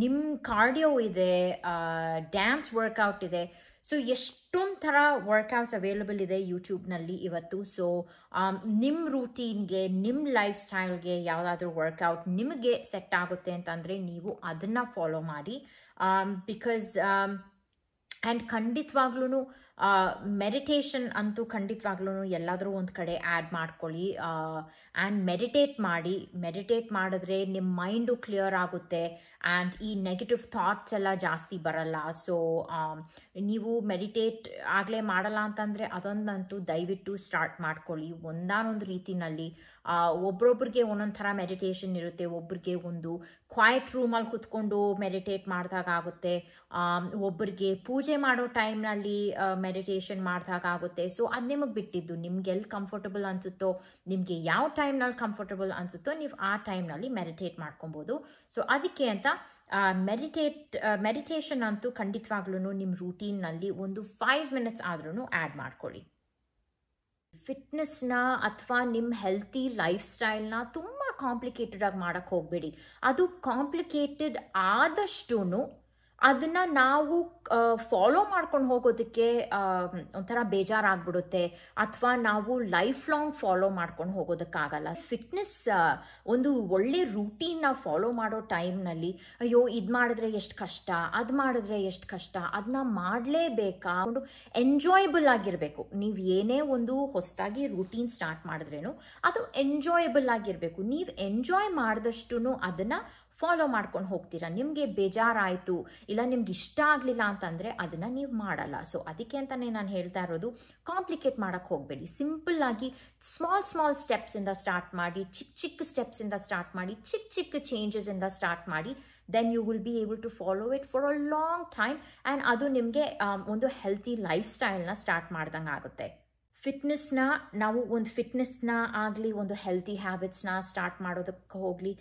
ನಿಮ್ಮ ಕಾರ್ಡಿಯೋ ಇದೆ ಡ್ಯಾನ್ಸ್ ವರ್ಕೌಟ್ ಇದೆ ಸೊ ಎಷ್ಟೊಂದು ಥರ ವರ್ಕೌಟ್ಸ್ ಅವೈಲಬಲ್ ಇದೆ ಯೂಟ್ಯೂಬ್ನಲ್ಲಿ ಇವತ್ತು ಸೊ ನಿಮ್ಮ ರೂಟೀನ್ಗೆ ನಿಮ್ಮ ಲೈಫ್ ಸ್ಟೈಲ್ಗೆ ಯಾವುದಾದ್ರೂ ವರ್ಕೌಟ್ ನಿಮಗೆ ಸೆಟ್ ಆಗುತ್ತೆ ಅಂತಂದರೆ ನೀವು ಅದನ್ನು ಫಾಲೋ ಮಾಡಿ ಬಿಕಾಸ್ ಆ್ಯಂಡ್ ಖಂಡಿತವಾಗ್ಲೂ ಮೆಡಿಟೇಷನ್ ಅಂತೂ ಖಂಡಿತವಾಗ್ಲೂ ಎಲ್ಲಾದರೂ ಒಂದು ಕಡೆ ಆ್ಯಡ್ ಮಾಡ್ಕೊಳ್ಳಿ ಆ್ಯಂಡ್ ಮೆಡಿಟೇಟ್ ಮಾಡಿ ಮೆಡಿಟೇಟ್ ಮಾಡಿದ್ರೆ ನಿಮ್ಮ ಮೈಂಡು ಕ್ಲಿಯರ್ ಆಗುತ್ತೆ ಆ್ಯಂಡ್ ಈ ನೆಗೆಟಿವ್ ಥಾಟ್ಸ್ ಎಲ್ಲ ಜಾಸ್ತಿ ಬರಲ್ಲ ಸೊ ನೀವು ಮೆಡಿಟೇಟ್ ಆಗಲೇ ಮಾಡಲ್ಲ ಅಂತಂದರೆ ಅದೊಂದಂತೂ ದಯವಿಟ್ಟು ಸ್ಟಾರ್ಟ್ ಮಾಡ್ಕೊಳ್ಳಿ ಒಂದಾನೊಂದು ರೀತಿನಲ್ಲಿ ಒಬ್ರೊಬ್ರಿಗೆ ಒಂದೊಂದು ಥರ ಮೆಡಿಟೇಷನ್ ಇರುತ್ತೆ ಒಬ್ಬರಿಗೆ ಒಂದು ಕ್ವಾಯಟ್ ರೂಮಲ್ಲಿ ಕುತ್ಕೊಂಡು ಮೆಡಿಟೇಟ್ ಮಾಡಿದಾಗ ಆಗುತ್ತೆ ಒಬ್ಬರಿಗೆ ಪೂಜೆ ಮಾಡೋ ಟೈಮ್ನಲ್ಲಿ ಮೆಡಿಟೇಷನ್ ಆಗುತ್ತೆ ಸೊ ಅದು ನಿಮಗೆ ಬಿಟ್ಟಿದ್ದು ನಿಮ್ಗೆ ಎಲ್ಲಿ ಕಂಫರ್ಟಬಲ್ ಅನ್ಸುತ್ತೋ ನಿಮಗೆ ಯಾವ ಟೈಮ್ನಲ್ಲಿ ಕಂಫರ್ಟಬಲ್ ಅನ್ಸುತ್ತೋ ನೀವು ಆ ಟೈಮ್ನಲ್ಲಿ ಮೆಡಿಟೇಟ್ ಮಾಡ್ಕೊಬೋದು ಸೊ ಅದಕ್ಕೆ ಅಂತ ಮೆಡಿಟೇಟ್ ಮೆಡಿಟೇಷನ್ ಅಂತೂ ಖಂಡಿತವಾಗ್ಲೂ ನಿಮ್ಮ ರೂಟೀನ್ನಲ್ಲಿ ಒಂದು ಫೈವ್ ಮಿನಿಟ್ಸ್ ಆದ್ರೂ ಆ್ಯಡ್ ಮಾಡ್ಕೊಳ್ಳಿ ಫಿಟ್ನೆಸ್ನ ಅಥವಾ ನಿಮ್ಮ ಹೆಲ್ತಿ ಲೈಫ್ ಸ್ಟೈಲ್ನ ತುಂಬ ಕಾಂಪ್ಲಿಕೇಟೆಡ್ ಆಗಿ ಮಾಡೋಕ್ಕೆ ಹೋಗಬೇಡಿ ಅದು ಕಾಂಪ್ಲಿಕೇಟೆಡ್ ಆದಷ್ಟು ಅದನ್ನ ನಾವು ಫಾಲೋ ಮಾಡ್ಕೊಂಡು ಹೋಗೋದಕ್ಕೆ ಒಂಥರ ಬೇಜಾರಾಗ್ಬಿಡುತ್ತೆ ಅಥವಾ ನಾವು ಲೈಫ್ ಲಾಂಗ್ ಫಾಲೋ ಮಾಡ್ಕೊಂಡು ಹೋಗೋದಕ್ಕಾಗಲ್ಲ ಫಿಟ್ನೆಸ್ ಒಂದು ಒಳ್ಳೆ ರೂಟೀನ್ನ ಫಾಲೋ ಮಾಡೋ ಟೈಮ್ನಲ್ಲಿ ಅಯ್ಯೋ ಇದು ಮಾಡಿದ್ರೆ ಎಷ್ಟು ಕಷ್ಟ ಅದು ಮಾಡಿದ್ರೆ ಎಷ್ಟು ಕಷ್ಟ ಅದನ್ನ ಮಾಡಲೇಬೇಕಾ ಒಂದು ಎಂಜಾಯಬಲ್ ಆಗಿರಬೇಕು ನೀವು ಏನೇ ಒಂದು ಹೊಸದಾಗಿ ರೂಟೀನ್ ಸ್ಟಾರ್ಟ್ ಮಾಡಿದ್ರೇನು ಅದು ಎಂಜಾಯಬಲ್ ಆಗಿರಬೇಕು ನೀವು ಎಂಜಾಯ್ ಮಾಡಿದಷ್ಟು ಅದನ್ನು ಫಾಲೋ ಮಾಡ್ಕೊಂಡು ಹೋಗ್ತೀರಾ ನಿಮಗೆ ಬೇಜಾರಾಯಿತು ಇಲ್ಲ ನಿಮ್ಗೆ ಇಷ್ಟ ಆಗಲಿಲ್ಲ ಅಂತಂದರೆ ಅದನ್ನು ನೀವು ಮಾಡಲ್ಲ ಸೊ ಅದಕ್ಕೆ ಅಂತಲೇ ನಾನು ಹೇಳ್ತಾ ಇರೋದು ಕಾಂಪ್ಲಿಕೇಟ್ ಮಾಡೋಕ್ಕೆ ಹೋಗಬೇಡಿ ಸಿಂಪಲ್ ಆಗಿ ಸ್ಮಾಲ್ ಸ್ಮಾಲ್ ಸ್ಟೆಪ್ಸಿಂದ ಸ್ಟಾರ್ಟ್ ಮಾಡಿ ಚಿಕ್ಕ ಚಿಕ್ಕ ಸ್ಟೆಪ್ಸಿಂದ ಸ್ಟಾರ್ಟ್ ಮಾಡಿ ಚಿಕ್ಕ ಚಿಕ್ಕ ಚೇಂಜಸಿಂದ ಸ್ಟಾರ್ಟ್ ಮಾಡಿ then you will be able to follow it for a long time and ಅದು ನಿಮಗೆ ಒಂದು ಹೆಲ್ತಿ ಲೈಫ್ ಸ್ಟೈಲ್ನ ಸ್ಟಾರ್ಟ್ ಮಾಡ್ದಂಗೆ ಆಗುತ್ತೆ ಫಿಟ್ನೆಸ್ನ ನಾವು ಒಂದು ಫಿಟ್ನೆಸ್ನ ಆಗಲಿ ಒಂದು ಹೆಲ್ತಿ ಹ್ಯಾಬಿಟ್ಸ್ನ ಸ್ಟಾರ್ಟ್ ಮಾಡೋದಕ್ಕೆ ಹೋಗಲಿ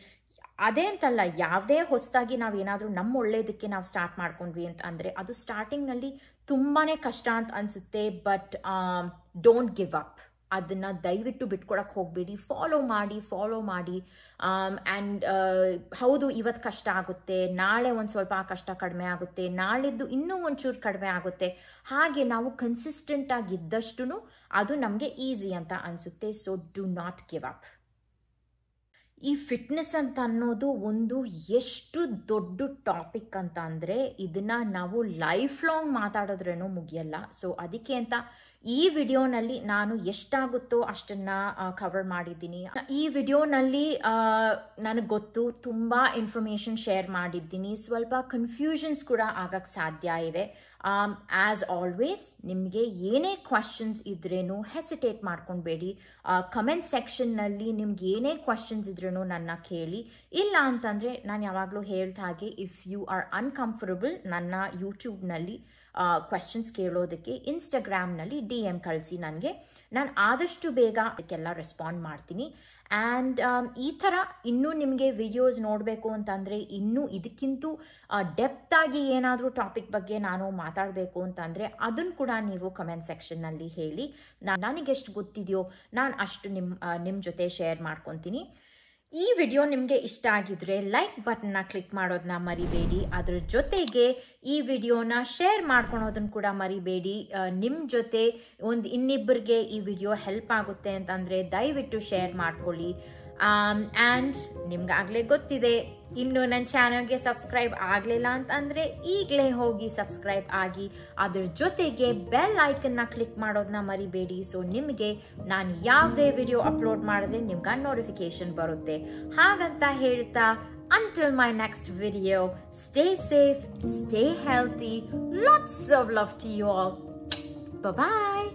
ಅದೇ ಅಂತಲ್ಲ ಯಾವುದೇ ಹೊಸದಾಗಿ ನಾವು ಏನಾದರೂ ನಮ್ಮ ಒಳ್ಳೇದಕ್ಕೆ ನಾವು ಸ್ಟಾರ್ಟ್ ಮಾಡ್ಕೊಂಡ್ವಿ ಅಂತ ಅಂದರೆ ಅದು ಸ್ಟಾರ್ಟಿಂಗ್ನಲ್ಲಿ ತುಂಬಾ ಕಷ್ಟ ಅಂತ ಅನಿಸುತ್ತೆ but don't um, give up ಅದನ್ನು ದಯವಿಟ್ಟು ಬಿಟ್ಕೊಡಕ್ಕೆ ಹೋಗಬೇಡಿ ಫಾಲೋ ಮಾಡಿ ಫಾಲೋ ಮಾಡಿ ಆ್ಯಂಡ್ um, uh, ಹೌದು ಇವತ್ತು ಕಷ್ಟ ಆಗುತ್ತೆ ನಾಳೆ ಒಂದು ಸ್ವಲ್ಪ ಆ ಕಷ್ಟ ಕಡಿಮೆ ಆಗುತ್ತೆ ನಾಳಿದ್ದು ಇನ್ನೂ ಒಂಚೂರು ಕಡಿಮೆ ಆಗುತ್ತೆ ಹಾಗೆ ನಾವು ಕನ್ಸಿಸ್ಟೆಂಟಾಗಿದ್ದಷ್ಟು ಅದು ನಮಗೆ ಈಸಿ ಅಂತ ಅನಿಸುತ್ತೆ so do not give up ಈ ಫಿಟ್ನೆಸ್ ಅಂತ ಅನ್ನೋದು ಒಂದು ಎಷ್ಟು ದೊಡ್ಡ ಟಾಪಿಕ್ ಅಂತ ಅಂದರೆ ಇದನ್ನು ನಾವು ಲೈಫ್ ಲಾಂಗ್ ಮಾತಾಡೋದ್ರೇನೋ ಮುಗಿಯಲ್ಲ ಸೊ ಅದಕ್ಕೆ ಅಂತ ಈ ವಿಡಿಯೋನಲ್ಲಿ ನಾನು ಎಷ್ಟಾಗುತ್ತೋ ಅಷ್ಟನ್ನು ಕವರ್ ಮಾಡಿದ್ದೀನಿ ಈ ವಿಡಿಯೋನಲ್ಲಿ ನನಗೆ ಗೊತ್ತು ತುಂಬ ಇನ್ಫಾರ್ಮೇಷನ್ ಶೇರ್ ಮಾಡಿದ್ದೀನಿ ಸ್ವಲ್ಪ ಕನ್ಫ್ಯೂಷನ್ಸ್ ಕೂಡ ಆಗಕ್ಕೆ ಸಾಧ್ಯ ಇದೆ ಆ್ಯಸ್ ಆಲ್ವೇಸ್ ನಿಮಗೆ ಏನೇ ಕ್ವಶನ್ಸ್ ಇದ್ರೇನು ಹೆಸಿಟೇಟ್ ಮಾಡ್ಕೊಬೇಡಿ ಕಮೆಂಟ್ ಸೆಕ್ಷನ್ನಲ್ಲಿ ನಿಮ್ಗೆ ಏನೇ ಕ್ವಶನ್ಸ್ ಇದ್ರೂ ನನ್ನ ಕೇಳಿ ಇಲ್ಲ ಅಂತಂದರೆ ನಾನು ಯಾವಾಗಲೂ ಹೇಳ್ದ ಹಾಗೆ ಇಫ್ ಯು ಆರ್ ಅನ್ಕಂಫರ್ಟಬಲ್ ನನ್ನ ಯೂಟ್ಯೂಬ್ನಲ್ಲಿ ಕ್ವಶನ್ಸ್ ಕೇಳೋದಕ್ಕೆ ಇನ್ಸ್ಟಾಗ್ರಾಮ್ನಲ್ಲಿ ಡಿ ಎಮ್ ಕಳಿಸಿ ನನಗೆ ನಾನು ಆದಷ್ಟು ಬೇಗ ಅದಕ್ಕೆಲ್ಲ ರೆಸ್ಪಾಂಡ್ ಮಾಡ್ತೀನಿ ಆ್ಯಂಡ್ um, ಈ ಥರ ಇನ್ನೂ ನಿಮಗೆ ವಿಡಿಯೋಸ್ ನೋಡಬೇಕು ಅಂತಂದರೆ ಇನ್ನೂ ಇದಕ್ಕಿಂತ ಡೆಪ್ತಾಗಿ ಏನಾದರೂ ಟಾಪಿಕ್ ಬಗ್ಗೆ ನಾನು ಮಾತಾಡಬೇಕು ಅಂತಂದರೆ ಅದನ್ನು ಕೂಡ ನೀವು ಕಮೆಂಟ್ ಸೆಕ್ಷನ್ನಲ್ಲಿ ಹೇಳಿ ನನಗೆಷ್ಟು ಗೊತ್ತಿದೆಯೋ ನಾನು ಅಷ್ಟು ನಿಮ್ಮ ನಿಮ್ಮ ಜೊತೆ ಶೇರ್ ಮಾಡ್ಕೊತೀನಿ ಈ ವಿಡಿಯೋ ನಿಮಗೆ ಇಷ್ಟ ಆಗಿದ್ರೆ ಲೈಕ್ ಬಟನ್ನ ಕ್ಲಿಕ್ ಮಾಡೋದನ್ನ ಮರಿಬೇಡಿ ಅದರ ಜೊತೆಗೆ ಈ ವಿಡಿಯೋನ ಶೇರ್ ಮಾಡ್ಕೊಳೋದನ್ನು ಕೂಡ ಮರಿಬೇಡಿ ನಿಮ್ಮ ಜೊತೆ ಒಂದು ಇನ್ನಿಬ್ಬರಿಗೆ ಈ ವಿಡಿಯೋ ಹೆಲ್ಪ್ ಆಗುತ್ತೆ ಅಂತಂದರೆ ದಯವಿಟ್ಟು ಶೇರ್ ಮಾಡ್ಕೊಳ್ಳಿ ಆ್ಯಂಡ್ um, ನಿಮ್ಗಾಗಲೇ ಗೊತ್ತಿದೆ ಇನ್ನು ನನ್ನ ಚಾನಲ್ಗೆ ಸಬ್ಸ್ಕ್ರೈಬ್ ಆಗಲಿಲ್ಲ ಅಂತಂದರೆ ಈಗಲೇ ಹೋಗಿ ಸಬ್ಸ್ಕ್ರೈಬ್ ಆಗಿ ಅದ್ರ ಜೊತೆಗೆ ಬೆಲ್ ಐಕನ್ನ ಕ್ಲಿಕ್ ಮಾಡೋದನ್ನ ಮರಿಬೇಡಿ ಸೊ ನಿಮಗೆ ನಾನು ಯಾವುದೇ ವಿಡಿಯೋ ಅಪ್ಲೋಡ್ ಮಾಡಿದ್ರೆ ನಿಮ್ಗೆ ನೋಟಿಫಿಕೇಶನ್ ಬರುತ್ತೆ ಹಾಗಂತ ಹೇಳ್ತಾ until my next video stay safe stay healthy lots of love to you all bye bye